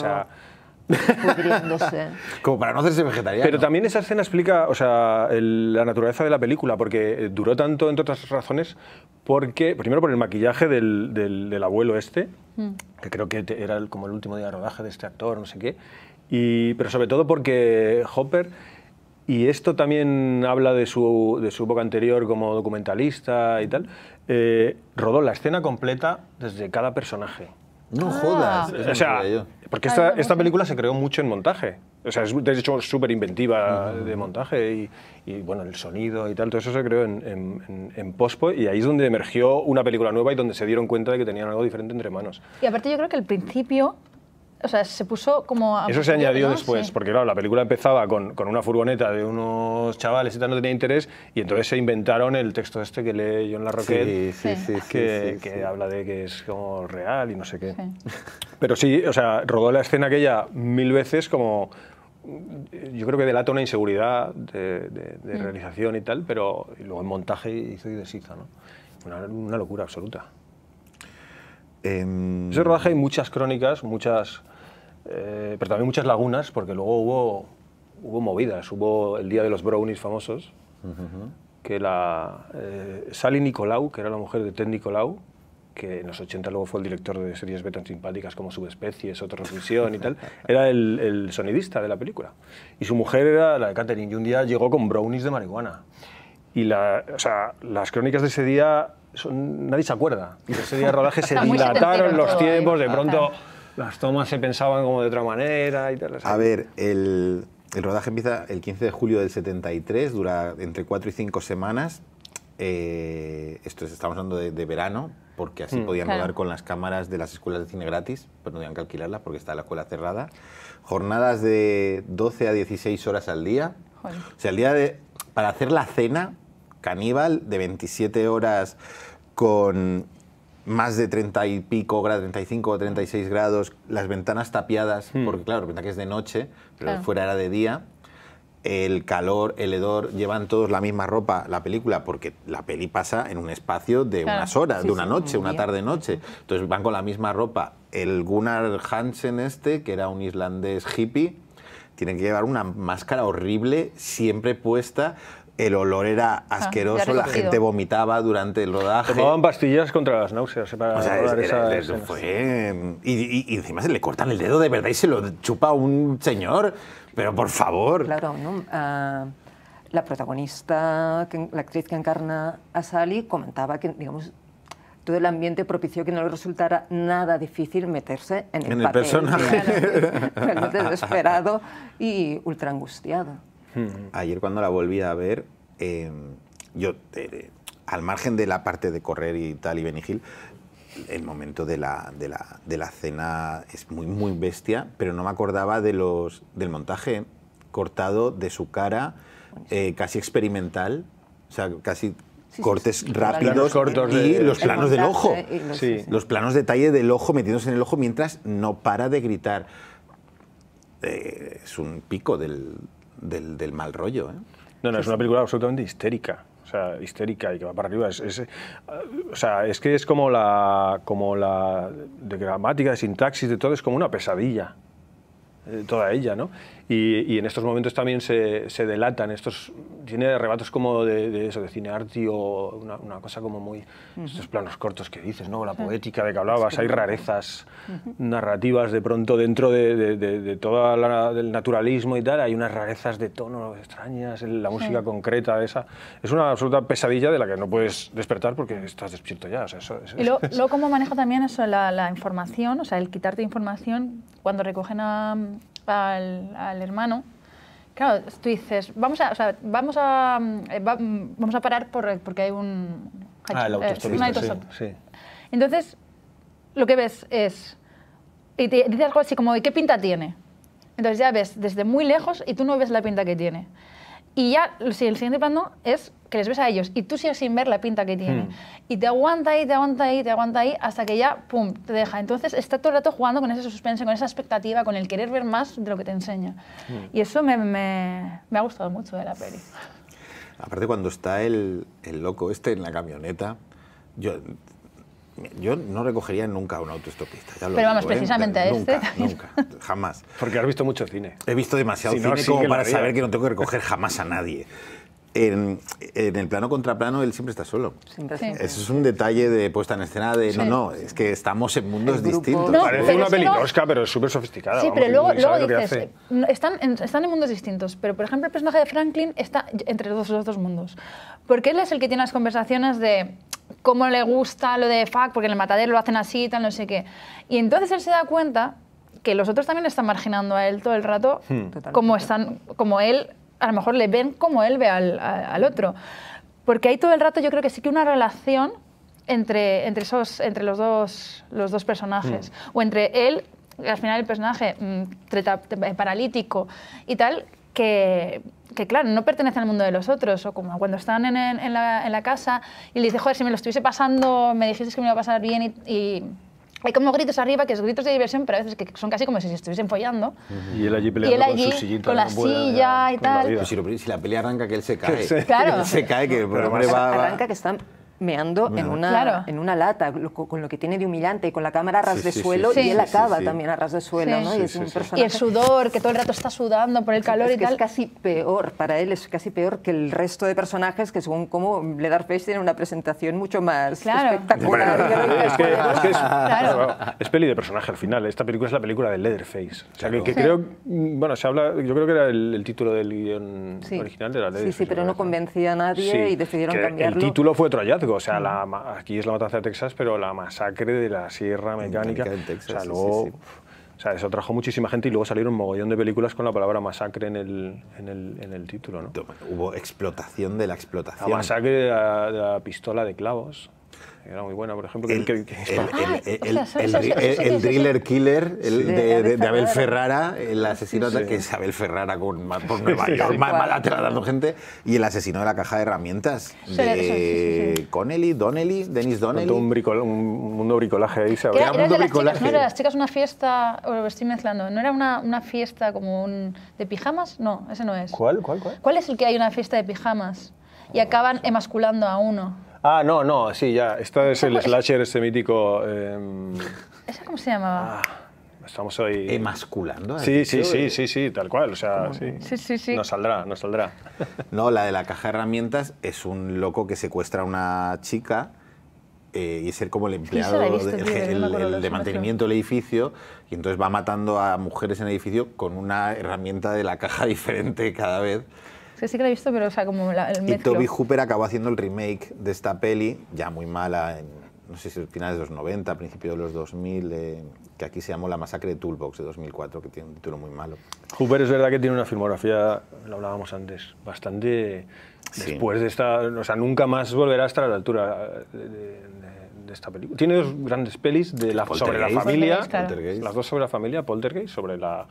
Como para no hacerse vegetariano. Pero también esa escena explica o sea, la naturaleza de la película, porque duró tanto, entre otras razones, porque primero por el maquillaje del, abuelo este, mm. que creo que era como el último día de rodaje de este actor, no sé qué, y, pero sobre todo porque Hopper y esto también habla de su, de su época anterior como documentalista y tal. Eh, rodó la escena completa desde cada personaje. No jodas. Ah. O sea, porque esta, esta, película se creó mucho en montaje. O sea, es de hecho súper inventiva de montaje y, bueno, el sonido y tal, todo eso se creó en, en, en, y ahí es donde emergió una película nueva y donde se dieron cuenta de que tenían algo diferente entre manos. Y aparte yo creo que el principio o sea, se puso como... Eso se añadió después, porque claro, la película empezaba con, una furgoneta de unos chavales y tal, no tenía interés, y entonces se inventaron el texto este que lee John en sí, sí, que, habla de que es como real y no sé qué. Pero sí, o sea, rodó la escena aquella mil veces como... Yo creo que delata una inseguridad de, realización y tal, pero luego en montaje hizo y deshizo, ¿no? una locura absoluta. En ese rodaje hay muchas crónicas, muchas, eh, pero también muchas lagunas, porque luego hubo, hubo movidas. Hubo el día de los brownies famosos, que la eh, Sally Nicolau, que era la mujer de Ted Nicolau, que en los 80 luego fue el director de series tan simpáticas como Subespecies, Otra Reflexión y tal, era el, sonidista de la película. Y su mujer era la de Catherine, y un día llegó con brownies de marihuana. Y la, las crónicas de ese día nadie se acuerda. Ese día de rodaje se dilataron los tiempos, de pronto las tomas se pensaban como de otra manera y tal. A ver, el, el, rodaje empieza el 15 de julio del 73, dura entre 4 y 5 semanas. Eh, esto es, estamos hablando de, verano, porque así hmm. podían rodar con las cámaras de las escuelas de cine gratis, pero pues no tenían que alquilarlas porque está la escuela cerrada. Jornadas de 12 a 16 horas al día. O sea, el día de, para hacer la cena Caníbal, de 27 horas con más de 30 y pico grados, 35 o 36 grados, las ventanas tapiadas, hmm. porque claro, que es de noche, pero fuera era de día. El calor, el hedor, llevan todos la misma ropa, la película, porque la peli pasa en un espacio de unas horas, de una noche, una tarde-noche. Entonces van con la misma ropa. El Gunnar Hansen este, que era un islandés hippie, tiene que llevar una máscara horrible, siempre puesta, el olor era ah, asqueroso, la gente vomitaba durante el rodaje. Tomaban pastillas contra las náuseas para o y, encima se le cortan el dedo de verdad y se lo chupa un señor. Pero por favor. Claro, ah, la protagonista, la actriz que encarna a Sally, comentaba que, digamos, todo el ambiente propició que no le resultara nada difícil meterse en el, personaje. desesperado y ultra angustiado. Ayer cuando la volví a ver, em, yo, eh, al margen de la parte de correr y tal y Benigil, el momento de la, cena es muy, muy bestia, pero no me acordaba de los, del montaje cortado de su cara, eh, casi experimental, o sea, casi cortes rápidos y, los planos del ojo. los, planos detalle del ojo metidos en el ojo mientras no para de gritar. Eh, es un pico del, del, mal rollo. ¿eh? No, no, es una película absolutamente histérica. O sea, histérica y que va para arriba. Es, eh, o sea, es que es como la, como la de gramática, de sintaxis, de todo, es como una pesadilla, eh, toda ella, ¿no? Y, en estos momentos también se, se, delatan, estos, tiene arrebatos como de, eso, de cine o una, cosa como muy, estos planos cortos que dices, ¿no? La poética de que hablabas, hay rarezas narrativas de pronto dentro de, de, de todo el naturalismo y tal, hay unas rarezas de tono extrañas, la música concreta esa. Es una absoluta pesadilla de la que no puedes despertar porque estás despierto ya. O sea, eso, y luego, lo cómo maneja también eso, la, la, información, o sea, el quitarte información, cuando recogen a, al, hermano, Claro, tú dices, vamos a, vamos a, eh, vamos a parar por, porque hay un... Ah, el eh, Entonces, lo que ves es, y te dice algo así como, ¿y qué pinta tiene? Entonces ya ves desde muy lejos y tú no ves la pinta que tiene. Y ya, si el siguiente plano es que les ves a ellos y tú sigues sin ver la pinta que tiene. Hmm. Y te aguanta ahí, te aguanta ahí, te aguanta ahí, hasta que ya, pum, te deja. Entonces está todo el rato jugando con ese suspense, con esa expectativa, con el querer ver más de lo que te enseña. Hmm. Y eso me, me, me, ha gustado mucho de la peli. Aparte cuando está el, el loco este en la camioneta, yo yo no recogería nunca a un autoestopista. Pero vamos, ¿eh? precisamente a este. Nunca, jamás. Porque has visto mucho cine. He visto demasiado cine como para saber que no tengo que recoger jamás a nadie en, el plano contra plano él siempre está solo. Eso es un detalle de puesta en escena de no, no, es que estamos en mundos distintos. Parece una peli pero es súper sofisticada. Sí, pero luego, dices, están en, están en mundos distintos, pero por ejemplo el personaje de Franklin está entre los, los dos mundos. Porque él es el que tiene las conversaciones de cómo le gusta lo de fuck, porque en el matadero lo hacen así tal, no sé qué. Y entonces él se da cuenta que los otros también están marginando a él todo el rato, hmm. como, están, como él a lo mejor le ven como él ve al, al otro. Porque ahí todo el rato yo creo que sí que una relación entre, entre, esos, entre los, dos, los dos personajes. Mm. O entre él, al final el personaje mm, eh, paralítico y tal, que, que, claro, no pertenece al mundo de los otros. O como cuando están en, en, la, casa y le dice, joder, si me lo estuviese pasando, me dijiste que me iba a pasar bien y hay como gritos arriba, que es gritos de diversión, pero a veces que son casi como si estuviesen follando. Y él allí con su sillita. Con la silla y tal. si, la pelea arranca, que él se cae. Claro. se cae, que el lo va... Arranca que están meando en, una, en una lata, con lo que tiene de humillante, y con la cámara a ras de suelo, y él acaba también a ras de suelo, Y el sudor, que todo el rato está sudando por el calor y tal. Es casi peor, para él es casi peor que el resto de personajes que según como Leatherface face tiene una presentación mucho más espectacular. es, que, es, peli de personaje al final, esta película es la película de Leatherface. que, creo, bueno, se habla, yo creo que era el, título del guión original de Leatherface. Sí, sí, pero no convencía a nadie y decidieron cambiarlo. El título fue otro sea, aquí es la matanza de Texas, pero la masacre de la Sierra Mecánica. luego, eso trajo muchísima gente y luego salieron un mogollón de películas con la palabra masacre en el, en el, en el título. ¿no? Hubo explotación de la explotación. La masacre de la pistola de clavos era muy buena, por ejemplo. El driller killer el de, de, Abel Ferrara, el asesino, que Abel Ferrara con, por Nueva sí, pues York, gente, y el asesino de la caja de herramientas de Connelly, Donnelly, Dennis Donnelly. Un, un, mundo bricolaje ahí, ¿sabes? Era, era de las bricolaje. Chicas, no era las chicas una fiesta, o estoy mezclando, no era una, una fiesta como un, de pijamas, no, ese no es. ¿Cuál, cuál, cuál? ¿Cuál es el que hay una fiesta de pijamas y acaban emasculando a uno? Ah, no, no, sí, ya. Este es el slasher, ese mítico. Em, ¿Esa cómo se llamaba? Ah, estamos hoy. Emasculando. Sí, sí, sí, eh. sí, sí, tal cual. O sea, sí. Sí, sí, sí. saldrá, no saldrá. No, la de la caja de herramientas es un loco que secuestra a una chica. Eh, y ser como el empleado, de mantenimiento del edificio, y entonces va matando a mujeres en el edificio con una herramienta de la caja diferente cada vez que sí que la he visto, pero o sea, como el mezclo. Y Toby Hooper acabó haciendo el remake de esta peli, ya muy mala, en, no sé si finales de los 90, principios de los 2000, que aquí se llamó La Masacre de Toolbox de 2004, que tiene un título muy malo. Hooper es verdad que tiene una filmografía, lo hablábamos antes, bastante... Después de esta, o sea, nunca más volverá a estar a la altura de, esta película. Tiene dos grandes pelis de la, sobre la familia, las dos sobre la familia, Poltergeist, sobre la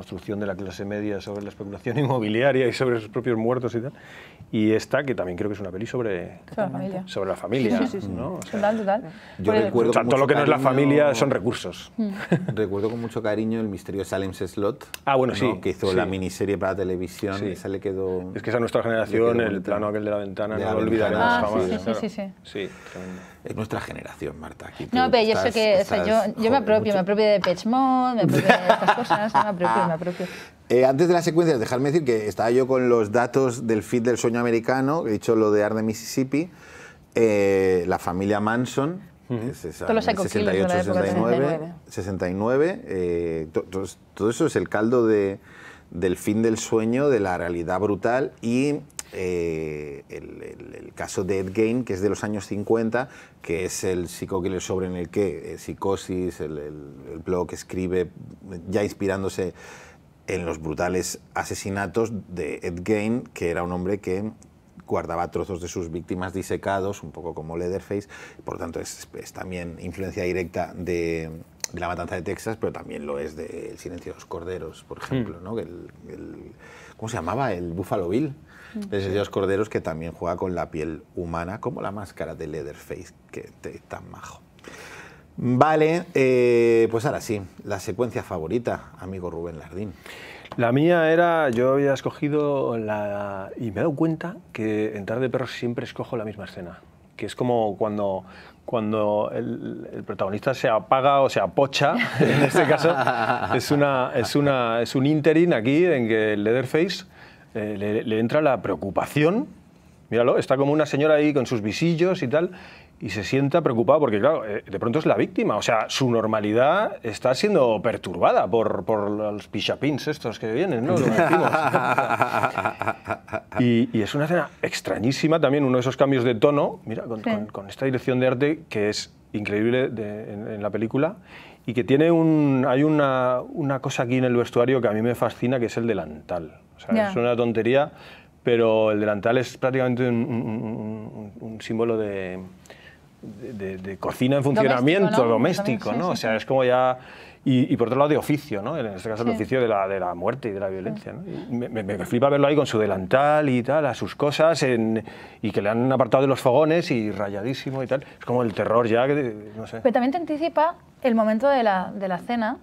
construcción de la clase media sobre la especulación inmobiliaria y sobre sus propios muertos y tal. Y esta, que también creo que es una peli sobre, sobre la familia. total, total. Yo pues, lo que no es la familia son recursos. Mm. Recuerdo con mucho cariño el misterio Salem's Slot. Ah, bueno, sí. Que hizo la miniserie para televisión y le quedó... Es que es nuestra generación, el plano aquel de la ventana, no lo olvidaremos ah, Sí, sí, sí. ...es nuestra generación, Marta. Aquí no, pero yo sé que yo, me apropio, me de Pechmont, me apropio de estas cosas, me apropio, me apropio. Eh, antes de las secuencias, dejarme decir que estaba yo con los datos del fin del sueño americano, he dicho lo de Arde, Mississippi, eh, la familia Manson, Todos los 68, 69, 69, todo, todo, eso es el caldo de, del fin del sueño, de la realidad brutal y eh, el, caso de Ed Gain, que es de los años 50, que es el psicoquiller sobre en el que eh, Psicosis, el, blog que escribe ya inspirándose en los brutales asesinatos de Ed Gain, que era un hombre que guardaba trozos de sus víctimas disecados, un poco como Leatherface, por lo tanto es, también influencia directa de, la matanza de Texas, pero también lo es del silencio de los corderos, por hmm. ejemplo, ¿no? ¿Cómo se llamaba? El Buffalo Bill de esos Corderos, que también juega con la piel humana, como la máscara de Leatherface, que es tan majo. Vale, eh, pues ahora sí, la secuencia favorita, amigo Rubén Lardín. La mía era, yo había escogido la... y me he dado cuenta que en Tarde de Perros siempre escojo la misma escena, que es como cuando, cuando el, el protagonista se apaga o se apocha, en este caso, es, una, es, una, es un interín aquí en que Leatherface eh, le, entra la preocupación. Míralo, está como una señora ahí con sus visillos y tal, y se sienta preocupada porque, claro, eh, de pronto es la víctima. O sea, su normalidad está siendo perturbada por, por los pichapins estos que vienen, ¿no? y, es una escena extrañísima también, uno de esos cambios de tono, mira, con, esta dirección de arte que es increíble en, la película y que tiene un... Hay una, una cosa aquí en el vestuario que a mí me fascina, que es el delantal. O sea, es una tontería, pero el delantal es prácticamente un, símbolo de, cocina en funcionamiento, doméstico, ¿no? o sea, es como ya... Y, por otro lado de oficio, ¿no? En este caso el oficio de la, de la muerte y de la violencia. Me, me, flipa verlo ahí con su delantal y tal, a sus cosas, y que le han apartado de los fogones y rayadísimo y tal. Es como el terror ya, que, no sé. Pero también te anticipa el momento de la, de la cena,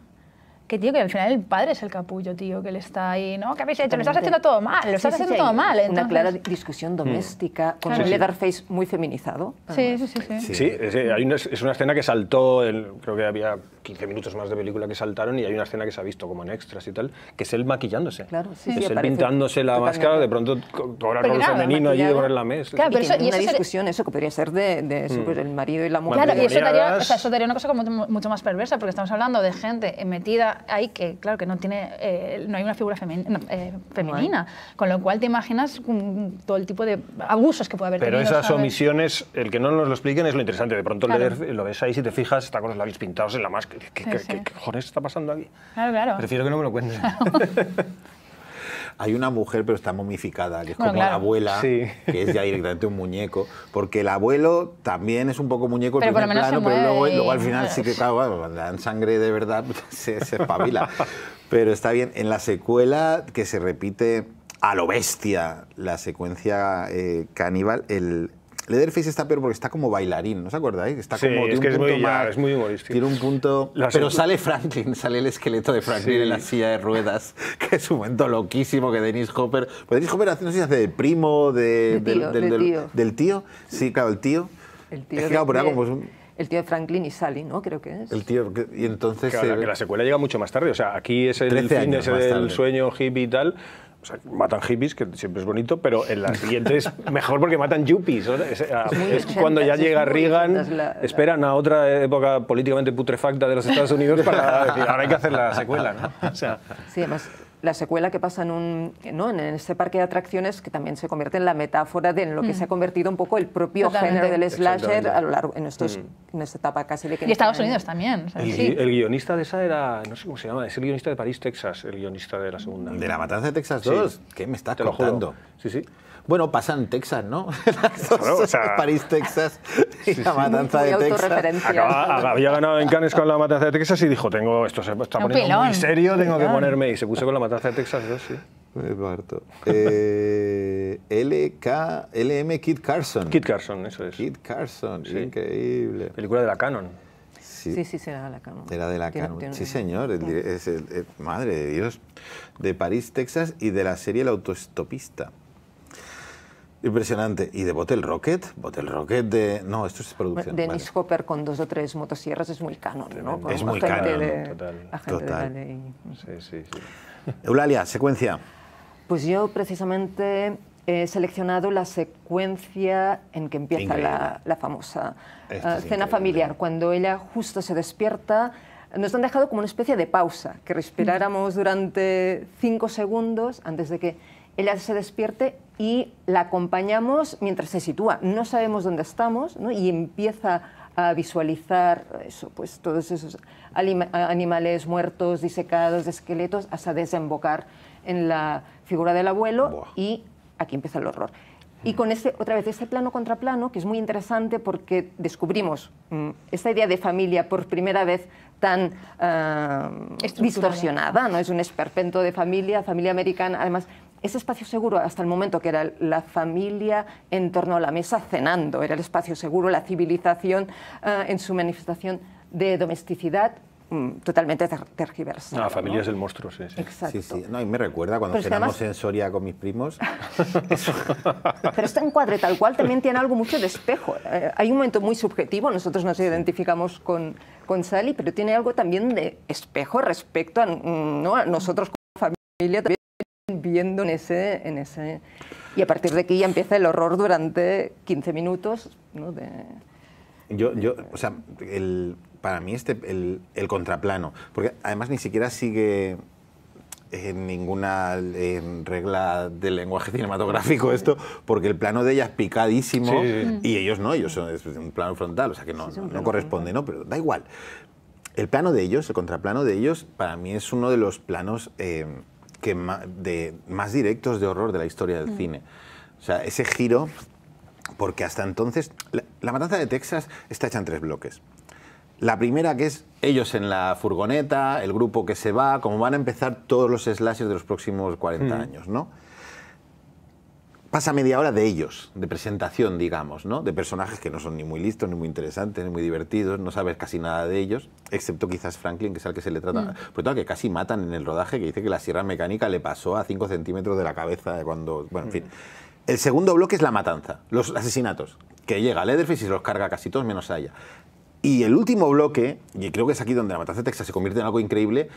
que tío, que al final el padre es el capullo, tío, que le está ahí, ¿no? ¿Qué habéis hecho? Lo estás haciendo todo mal, lo estás haciendo todo mal. Entonces... Una clara discusión mm. doméstica con un Leatherface muy feminizado. Sí, sí, sí. Sí, sí, hay una, es una escena que saltó, creo que había 15 minutos más de película que saltaron y hay una escena que se ha visto como en extras y tal, que es él maquillándose. Claro, sí. Es él pintándose la máscara, de pronto cobrar con femenino allí de la mesa. Claro, pero eso, una discusión, eso que podría ser de, mm. el marido y la mujer. Claro, y eso daría, una cosa mucho más perversa, porque estamos hablando de gente metida ahí que, claro, que no tiene, eh, no hay una figura eh, femenina, con lo cual te imaginas mm, todo el tipo de abusos que puede haber. Pero esas omisiones, el que no nos lo expliquen es lo interesante, de pronto lo ves ahí, si te fijas, está con los labios pintados en la máscara ¿qué, sí, está pasando aquí? Claro, claro. Prefiero que no me lo cuenten. Hay una mujer, pero está momificada, que es como la abuela, que es ya directamente un muñeco, porque el abuelo también es un poco muñeco pero pero luego, al final sí que, claro, le dan sangre de verdad, se, se espabila. pero está bien, en la secuela que se repite a lo bestia la secuencia eh, caníbal, el, Leatherface está peor porque está como bailarín, ¿no os acordáis? Eh? Está como, sí, es que es muy, es muy humorístico. Tiene un punto... pero sale Franklin, sale el esqueleto de Franklin en la silla de ruedas, que es un momento loquísimo que Dennis Hopper... Pues Dennis Hopper no sé si hace de primo, de, del, tío. Sí, claro, el tío. El tío. Pues, el tío de Franklin y Sally, ¿no? Creo que es. El tío, y entonces... Claro, que la secuela llega mucho más tarde, o sea, aquí es el fin ese del sueño hippie y tal, o sea, matan hippies, que siempre es bonito, pero en la siguiente es mejor porque matan yuppies. Es, eh, cuando ya llega Reagan, esperan a otra época políticamente putrefacta de los Estados Unidos para decir, ahora hay que hacer la secuela. ¿no? O sea, la secuela que pasa en, un, ¿no? en este parque de atracciones que también se convierte en la metáfora de lo que se ha mm. convertido un poco el propio género del slasher a lo largo, en, estos, mm. en esta etapa casi de que... Y Estados Unidos también. El, guionista de esa era, no sé cómo se llama, es el guionista de París, Texas, el guionista de la segunda. ¿De la matanza de Texas 2? ¿Qué me estás Sí, sí. Bueno, pasa en Texas, ¿no? o sea, París, Texas y la matanza de Texas. había ganado en Cannes con la matanza de Texas y dijo, tengo esto se está poniendo muy serio, tengo que ponerme. Y se puso con la matanza de Texas sí. Me parto. Eh, LK, LM Kid Carson. Kit Carson, eso es. Kit Carson, increíble. Película de la Canon. Sí. sí, sí, será de la Canon. Era de la Canon. sí, señor. Eh, madre de Dios. De París, Texas y de la serie El Autoestopista. Impresionante. ¿Y de Botel Rocket? ¿Botel Rocket de... No, esto es producción. Dennis Hopper con dos o tres motosierras es muy canon, ¿no? es muy canon, total. sí, sí, Eulalia, secuencia. Pues yo precisamente he seleccionado la secuencia en que empieza la, famosa ah, escena familiar, cuando ella justo se despierta nos han dejado como una especie de pausa, que respiráramos durante cinco segundos antes de que ella se despierte y la acompañamos mientras se sitúa. No sabemos dónde estamos y empieza a visualizar eso, pues, todos esos animales muertos, disecados, de esqueletos, hasta desembocar en la figura del abuelo y aquí empieza el horror. Y mm. con este, otra vez, ese plano contra plano, que es muy interesante porque descubrimos mm, esta idea de familia por primera vez tan ah, distorsionada, ¿no? Es un esperpento de familia, familia americana, además ese espacio seguro hasta el momento que era la familia en torno a la mesa cenando, era el espacio seguro, la civilización eh, en su manifestación de domesticidad mm, totalmente tergiversa la familia es el monstruo, sí. sí. Exacto. Sí, sí. No, y me recuerda cuando cenamos en Soria con mis primos. Pero este encuadre tal cual también tiene algo mucho de espejo. Eh, hay un momento muy subjetivo, nosotros nos identificamos con, con Sally, pero tiene algo también de espejo respecto a, mm, a nosotros como familia viendo en ese, en ese... Y a partir de aquí ya empieza el horror durante 15 minutos. ¿no? Yo, yo, o sea, para mí este, el, contraplano, porque además ni siquiera sigue en ninguna regla del lenguaje cinematográfico esto, porque el plano de ella es picadísimo y ellos no, ellos son un plano frontal, o sea que no, corresponde, ¿no? Pero da igual. El plano de ellos, el contraplano de ellos, para mí es uno de los planos... Eh, que de, más directos de horror de la historia del mm. cine. O sea, ese giro, porque hasta entonces, la, matanza de Texas está hecha en tres bloques. La primera que es ellos en la furgoneta, el grupo que se va, como van a empezar todos los slashes de los próximos 40 mm. años, ¿no? a media hora de ellos, de presentación, digamos, ¿no? De personajes que no son ni muy listos, ni muy interesantes, ni muy divertidos, no sabes casi nada de ellos, excepto quizás Franklin, que es al que se le trata. Mm. Por todo, que casi matan en el rodaje, que dice que la sierra mecánica le pasó a 5 centímetros de la cabeza cuando. Bueno, en fin. Mm. El segundo bloque es la matanza, los asesinatos, que llega Leatherface y se los carga casi todos menos a ella. Y el último bloque, y creo que es aquí donde la matanza de Texas se convierte en algo increíble,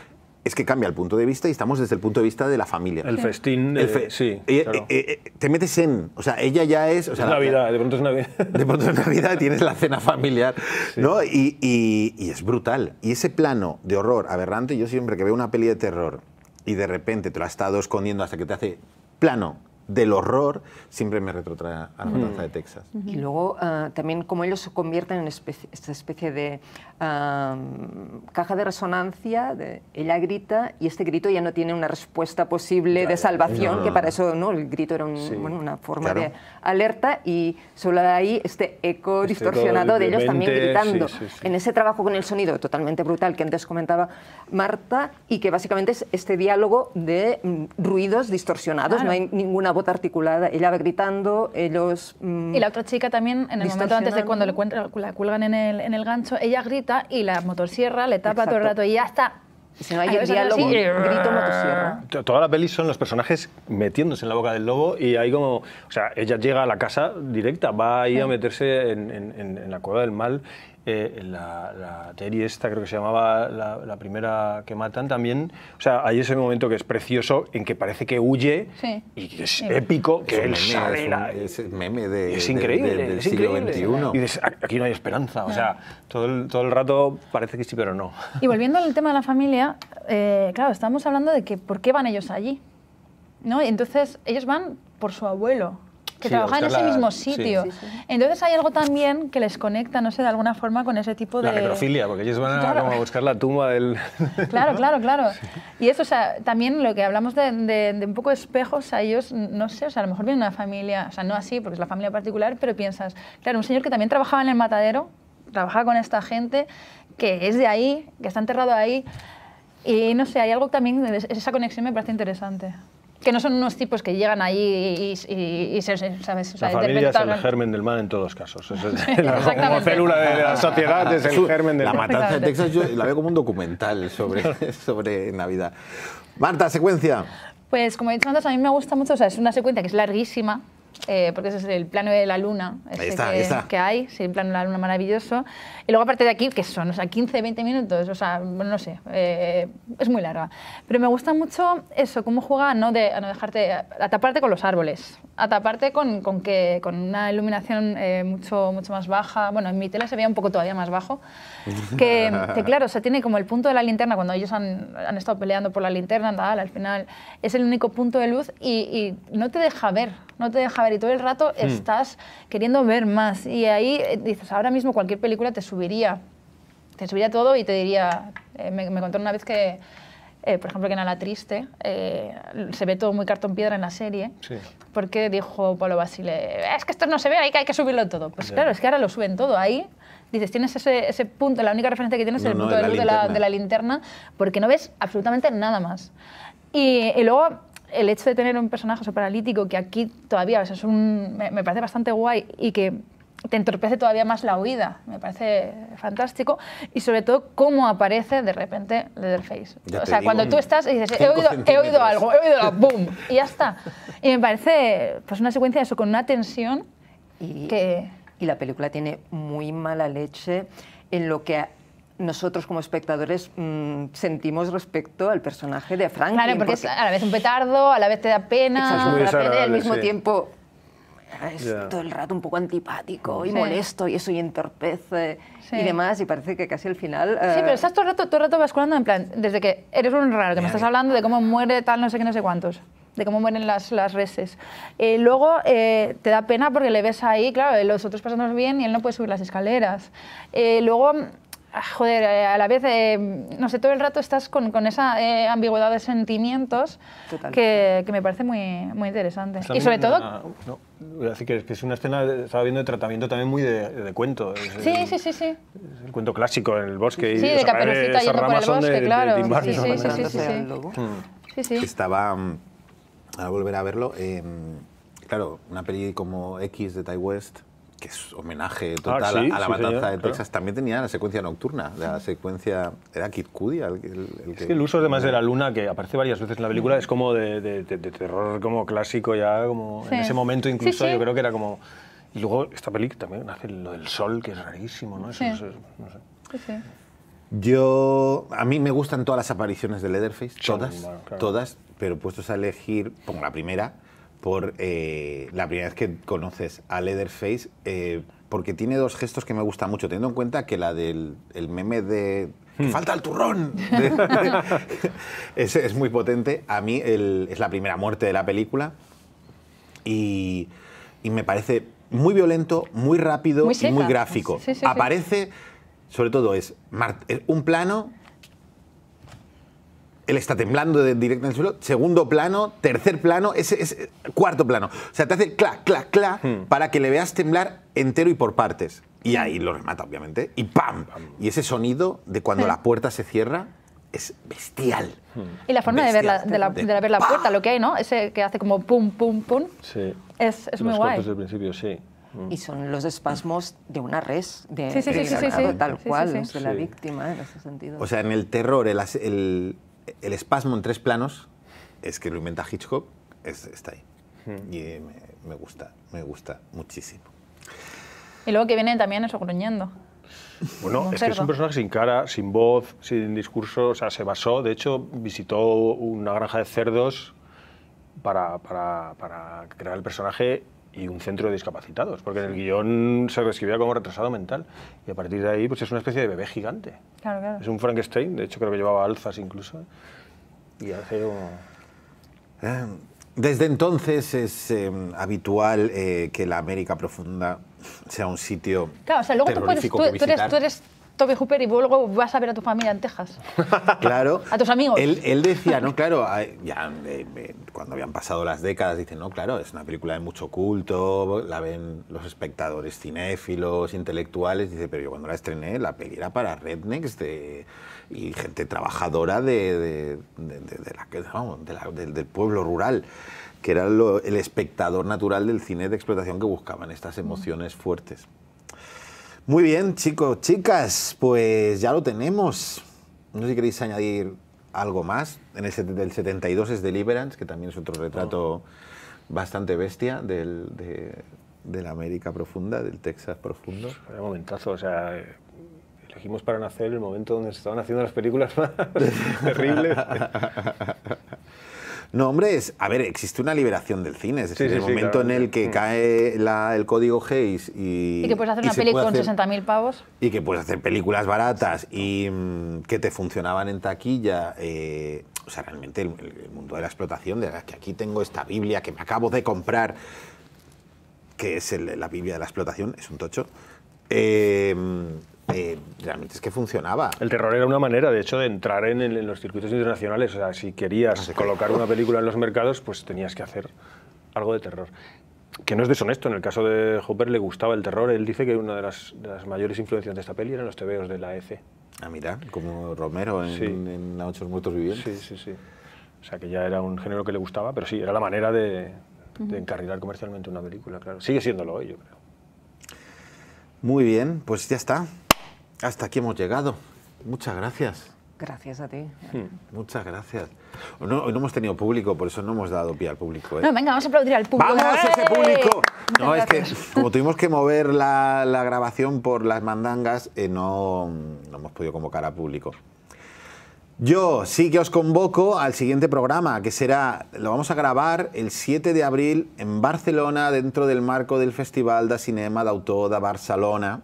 es que cambia el punto de vista y estamos desde el punto de vista de la familia. El festín, eh, sí. Eh, eh, te metes en, o sea, ella ya es... es Navidad, de pronto es Navidad. De pronto es Navidad, tienes la cena familiar, ¿no? Y, es brutal. Y ese plano de horror aberrante, yo siempre que veo una peli de terror y de repente te lo has estado escondiendo hasta que te hace plano del horror, siempre me retrotrae a la matanza de Texas. Y luego ah, también como ellos se convierten en esta especie de caja de resonancia, de, ella grita y este grito ya no tiene una respuesta posible de salvación, que para ah. eso no, el grito era una forma de alerta y solo de ahí este eco este distorsionado de, ellos también gritando. en ese trabajo con el sonido totalmente brutal que antes comentaba Marta y que básicamente es este diálogo de mm, ruidos distorsionados, no hay ninguna voz articulada, ella va gritando, ellos... Mm, y la otra chica también, en el momento antes de cuando le cuelgan en el, en el gancho, ella grita y la motosierra le tapa todo el rato y ya está. se va el grito, motosierra. Toda la peli son los personajes metiéndose en la boca del lobo y ahí como... O sea, ella llega a la casa directa, va ahí a meterse en, la cueva del mal eh, la, la esta creo que se llamaba la, primera que matan también, o sea, hay ese momento que es precioso en que parece que huye y que es épico, que es él sale... Es, meme del es siglo XXI. Y aquí no hay esperanza, o sea, todo el, todo el rato parece que sí, pero no. Y volviendo al tema de la familia, eh, claro, estamos hablando de que por qué van ellos allí, ¿no? Y entonces ellos van por su abuelo, que trabajan en ese mismo sitio. Entonces hay algo también que les conecta, no sé, de alguna forma con ese tipo de... La necrofilia, porque ellos van a, buscar la tumba del... claro, claro, claro. Y eso, o sea, también lo que hablamos de, un poco de espejos, a ellos, no sé, o sea, a lo mejor viene una familia, o sea, no así, porque es la familia particular, pero piensas, claro, un señor que también trabajaba en el matadero, trabajaba con esta gente, que es de ahí, que está enterrado ahí, y no sé, hay algo también, esa conexión me parece interesante que no son unos tipos que llegan ahí y, se, ¿sabes? O la familia es el germen del mal en todos casos. la, como célula de la sociedad es el germen del mal. La matanza de Texas yo la veo como un documental sobre, sobre Navidad. Marta, secuencia. Pues como he dicho antes, a mí me gusta mucho, o sea, es una secuencia que es larguísima, eh, porque ese es el plano de la luna que, hay, sí, el plano de la luna maravilloso. Y luego aparte de aquí, que son? O sea, 15, 20 minutos, o sea, no sé, eh, es muy larga. Pero me gusta mucho eso, cómo juega ¿no? De, no dejarte, a taparte con los árboles a con, con, que, con una iluminación eh, mucho, mucho más baja. Bueno, en mi tela se veía un poco todavía más bajo. Que, claro, se tiene como el punto de la linterna, cuando ellos han, han estado peleando por la linterna, tal, al final es el único punto de luz y, no te deja ver, no te deja ver. Y todo el rato hmm. estás queriendo ver más. Y ahí eh, dices, ahora mismo cualquier película te subiría. Te subiría todo y te diría, eh, me, me contó una vez que eh, por ejemplo, que en la Triste, eh, se ve todo muy cartón piedra en la serie, sí. porque dijo Pablo Basile, es que esto no se ve, hay que, hay que subirlo todo. Pues claro, es que ahora lo suben todo ahí. Dices, tienes ese, ese punto, la única referencia que tienes es el punto de luz de la, linterna, porque no ves absolutamente nada más. y, luego el hecho de tener un personaje paralítico que aquí todavía o es un, me, parece bastante guay y que te entorpece todavía más la huida, Me parece fantástico. Y sobre todo, cómo aparece de repente Leatherface. o sea, cuando tú estás y dices, he oído, algo, he oído la ¡boom! Y ya está. Y me parece pues, una secuencia de eso, con una tensión y, que... Y la película tiene muy mala leche en lo que nosotros como espectadores mm, sentimos respecto al personaje de Franklin. Claro, porque, es a la vez un petardo, a la vez te da pena, al mismo tiempo es todo el rato un poco antipático y molesto y eso y entorpece y demás y parece que casi al final... Sí, eh, pero estás todo el rato, todo basculando en plan, desde que eres un raro, que me estás hablando de cómo muere tal no sé qué, no sé cuántos de cómo mueren las, las reses. Eh, luego eh, te da pena porque le ves ahí, claro, los otros pasándonos bien y él no puede subir las escaleras. luego Ah, joder, eh, a la vez, eh, no sé, todo el rato estás con, con esa eh, ambigüedad de sentimientos que, que, me parece muy, muy interesante. y sobre todo... así que es una escena, estaba viendo de tratamiento también muy de, de cuento. sí, sí, sí, sí. El cuento clásico en el bosque. Sí, de caperucita yendo por el bosque, claro. sí, sí, sí, sí, Estaba, mm, a volver a verlo, em, claro, una peli como X de Tai West que es homenaje ah, total a, la matanza de Texas, también tenía la secuencia nocturna, la secuencia... ¿Era Kid Cudi? El, es que el uso además de la luna, que aparece varias veces en la película, es como de, terror como clásico ya, en ese momento incluso yo creo que era como... Y luego esta película también hace lo del sol, que es rarísimo, ¿no? Eso, no sé. Yo... A mí me gustan todas las apariciones de Leatherface, todas, todas, pero puestos a elegir, pongo la primera por eh, la primera vez que conoces a Leatherface, eh, porque tiene dos gestos que me gustan mucho, teniendo en cuenta que la del meme de hmm. falta el turrón. es, es, muy potente. A mí es la primera muerte de la película y, me parece muy violento, muy rápido y muy gráfico. Aparece, sobre todo es un plano él está temblando de, directo en el suelo, segundo plano, tercer plano, ese, eh, cuarto plano. O sea, te hace clac, clac, clac hmm. para que le veas temblar entero y por partes. Y ahí lo remata, obviamente, y ¡pam! Y ese sonido de cuando la puerta se cierra es bestial. Hmm. Y la forma de ver la, puerta, lo que hay, ¿no? Ese que hace como pum, pum, pum. Sí. Es, es muy guay. el principio, sí. Hmm. Y son los espasmos de una res, de, sí, sí, tal cual, de la víctima en ese sentido. O sea, en el terror, el, el espasmo en tres planos es que lo inventa Hitchcock, está ahí. Hmm. Y me, gusta, me gusta muchísimo. Y luego que viene también eso gruñendo. Bueno, es que es un personaje sin cara, sin voz, sin discurso, o sea, se basó, de hecho, visitó una granja de cerdos para crear el personaje y un centro de discapacitados, porque en el guión se describía como retrasado mental. Y a partir de ahí, pues es una especie de bebé gigante. Claro, claro. Es un Frankenstein, de hecho creo que llevaba alzas incluso. Y hace ah, Desde entonces es em, habitual eh, que la América profunda sea un sitio. Claro, o sea, luego tú eres Toby Hooper y luego vas a ver a tu familia en Texas. claro. A tus amigos. Él, decía, ¿no? Claro, ya, eh, eh, cuando habían pasado las décadas, dicen, no, claro, es una película de mucho culto, la ven los espectadores cinéfilos, intelectuales, dice, pero yo cuando la estrené, la peli era para rednecks y gente trabajadora de, la, del pueblo rural que era el espectador natural del cine de explotación que buscaban estas mm. emociones fuertes. Muy bien, chicos, chicas, pues ya lo tenemos. No sé si queréis añadir algo más. En el del 72 es Deliverance, que también es otro retrato oh. bastante bestia del, de, la América profunda, del Texas profundo. Era momentazo, o sea, eh, elegimos para nacer el momento donde se estaban haciendo las películas más terribles. No, hombre, es, a ver, existe una liberación del cine. Es decir, el momento en el que mm. cae el código Hayes y. Y que puedes hacer una película con 60.000 pavos. Y que puedes hacer películas baratas y mm, que te funcionaban en taquilla. Eh, o sea, realmente el, mundo de la explotación, de ah, que aquí tengo esta Biblia que me acabo de comprar, que es la Biblia de la explotación, es un tocho. Eh, realmente es que funcionaba. El terror era una manera, de hecho, de entrar en, los circuitos internacionales. O sea, si querías colocar una película en los mercados, pues tenías que hacer algo de terror. Que no es deshonesto, en el caso de Hopper le gustaba el terror. Él dice que una de las, mayores influencias de esta peli eran los tebeos de la EC. Ah, mira, como Romero en, La Ocho Muertos Vivientes. Sí, sí, sí. O sea, que ya era un género que le gustaba, pero sí, era la manera de, encarrilar comercialmente una película, claro. Sigue siéndolo hoy, yo creo. Muy bien, pues ya está. Hasta aquí hemos llegado. Muchas gracias. Gracias a ti. Hmm. Muchas gracias. No, hoy no hemos tenido público, por eso no hemos dado pie al público. ¿eh? No, venga, vamos a aplaudir al público. ¡Vamos, ese público! no, es que como tuvimos que mover la, grabación por las mandangas, eh, no, hemos podido convocar a público. Yo sí que os convoco al siguiente programa, que será, lo vamos a grabar el 7 de abril en Barcelona, dentro del marco del Festival de Cinema d'Autor de Barcelona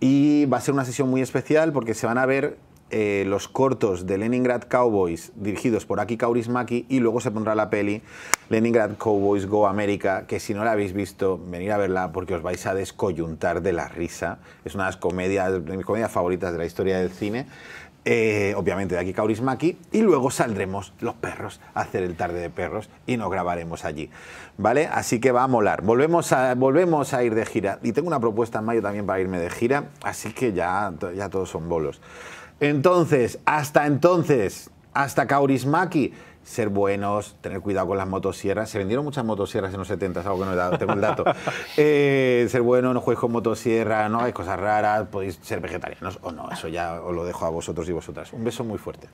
y va a ser una sesión muy especial porque se van a ver eh, los cortos de Leningrad Cowboys dirigidos por Aki Kaurismaki y luego se pondrá la peli Leningrad Cowboys Go America, que si no la habéis visto, venid a verla porque os vais a descoyuntar de la risa. Es una de las comedias, de mis comedias favoritas de la historia del cine. Eh, obviamente de aquí Kaurismaki, y luego saldremos los perros a hacer el tarde de perros y nos grabaremos allí, ¿vale? Así que va a molar. Volvemos a, volvemos a ir de gira. Y tengo una propuesta en mayo también para irme de gira, así que ya, ya todos son bolos. Entonces, hasta entonces, hasta Kaurismaki, ser buenos, tener cuidado con las motosierras. Se vendieron muchas motosierras en los 70, algo que no he dado, tengo el dato. Eh, ser bueno, no juegues con motosierra, no hay cosas raras, podéis ser vegetarianos o no, eso ya os lo dejo a vosotros y vosotras. Un beso muy fuerte.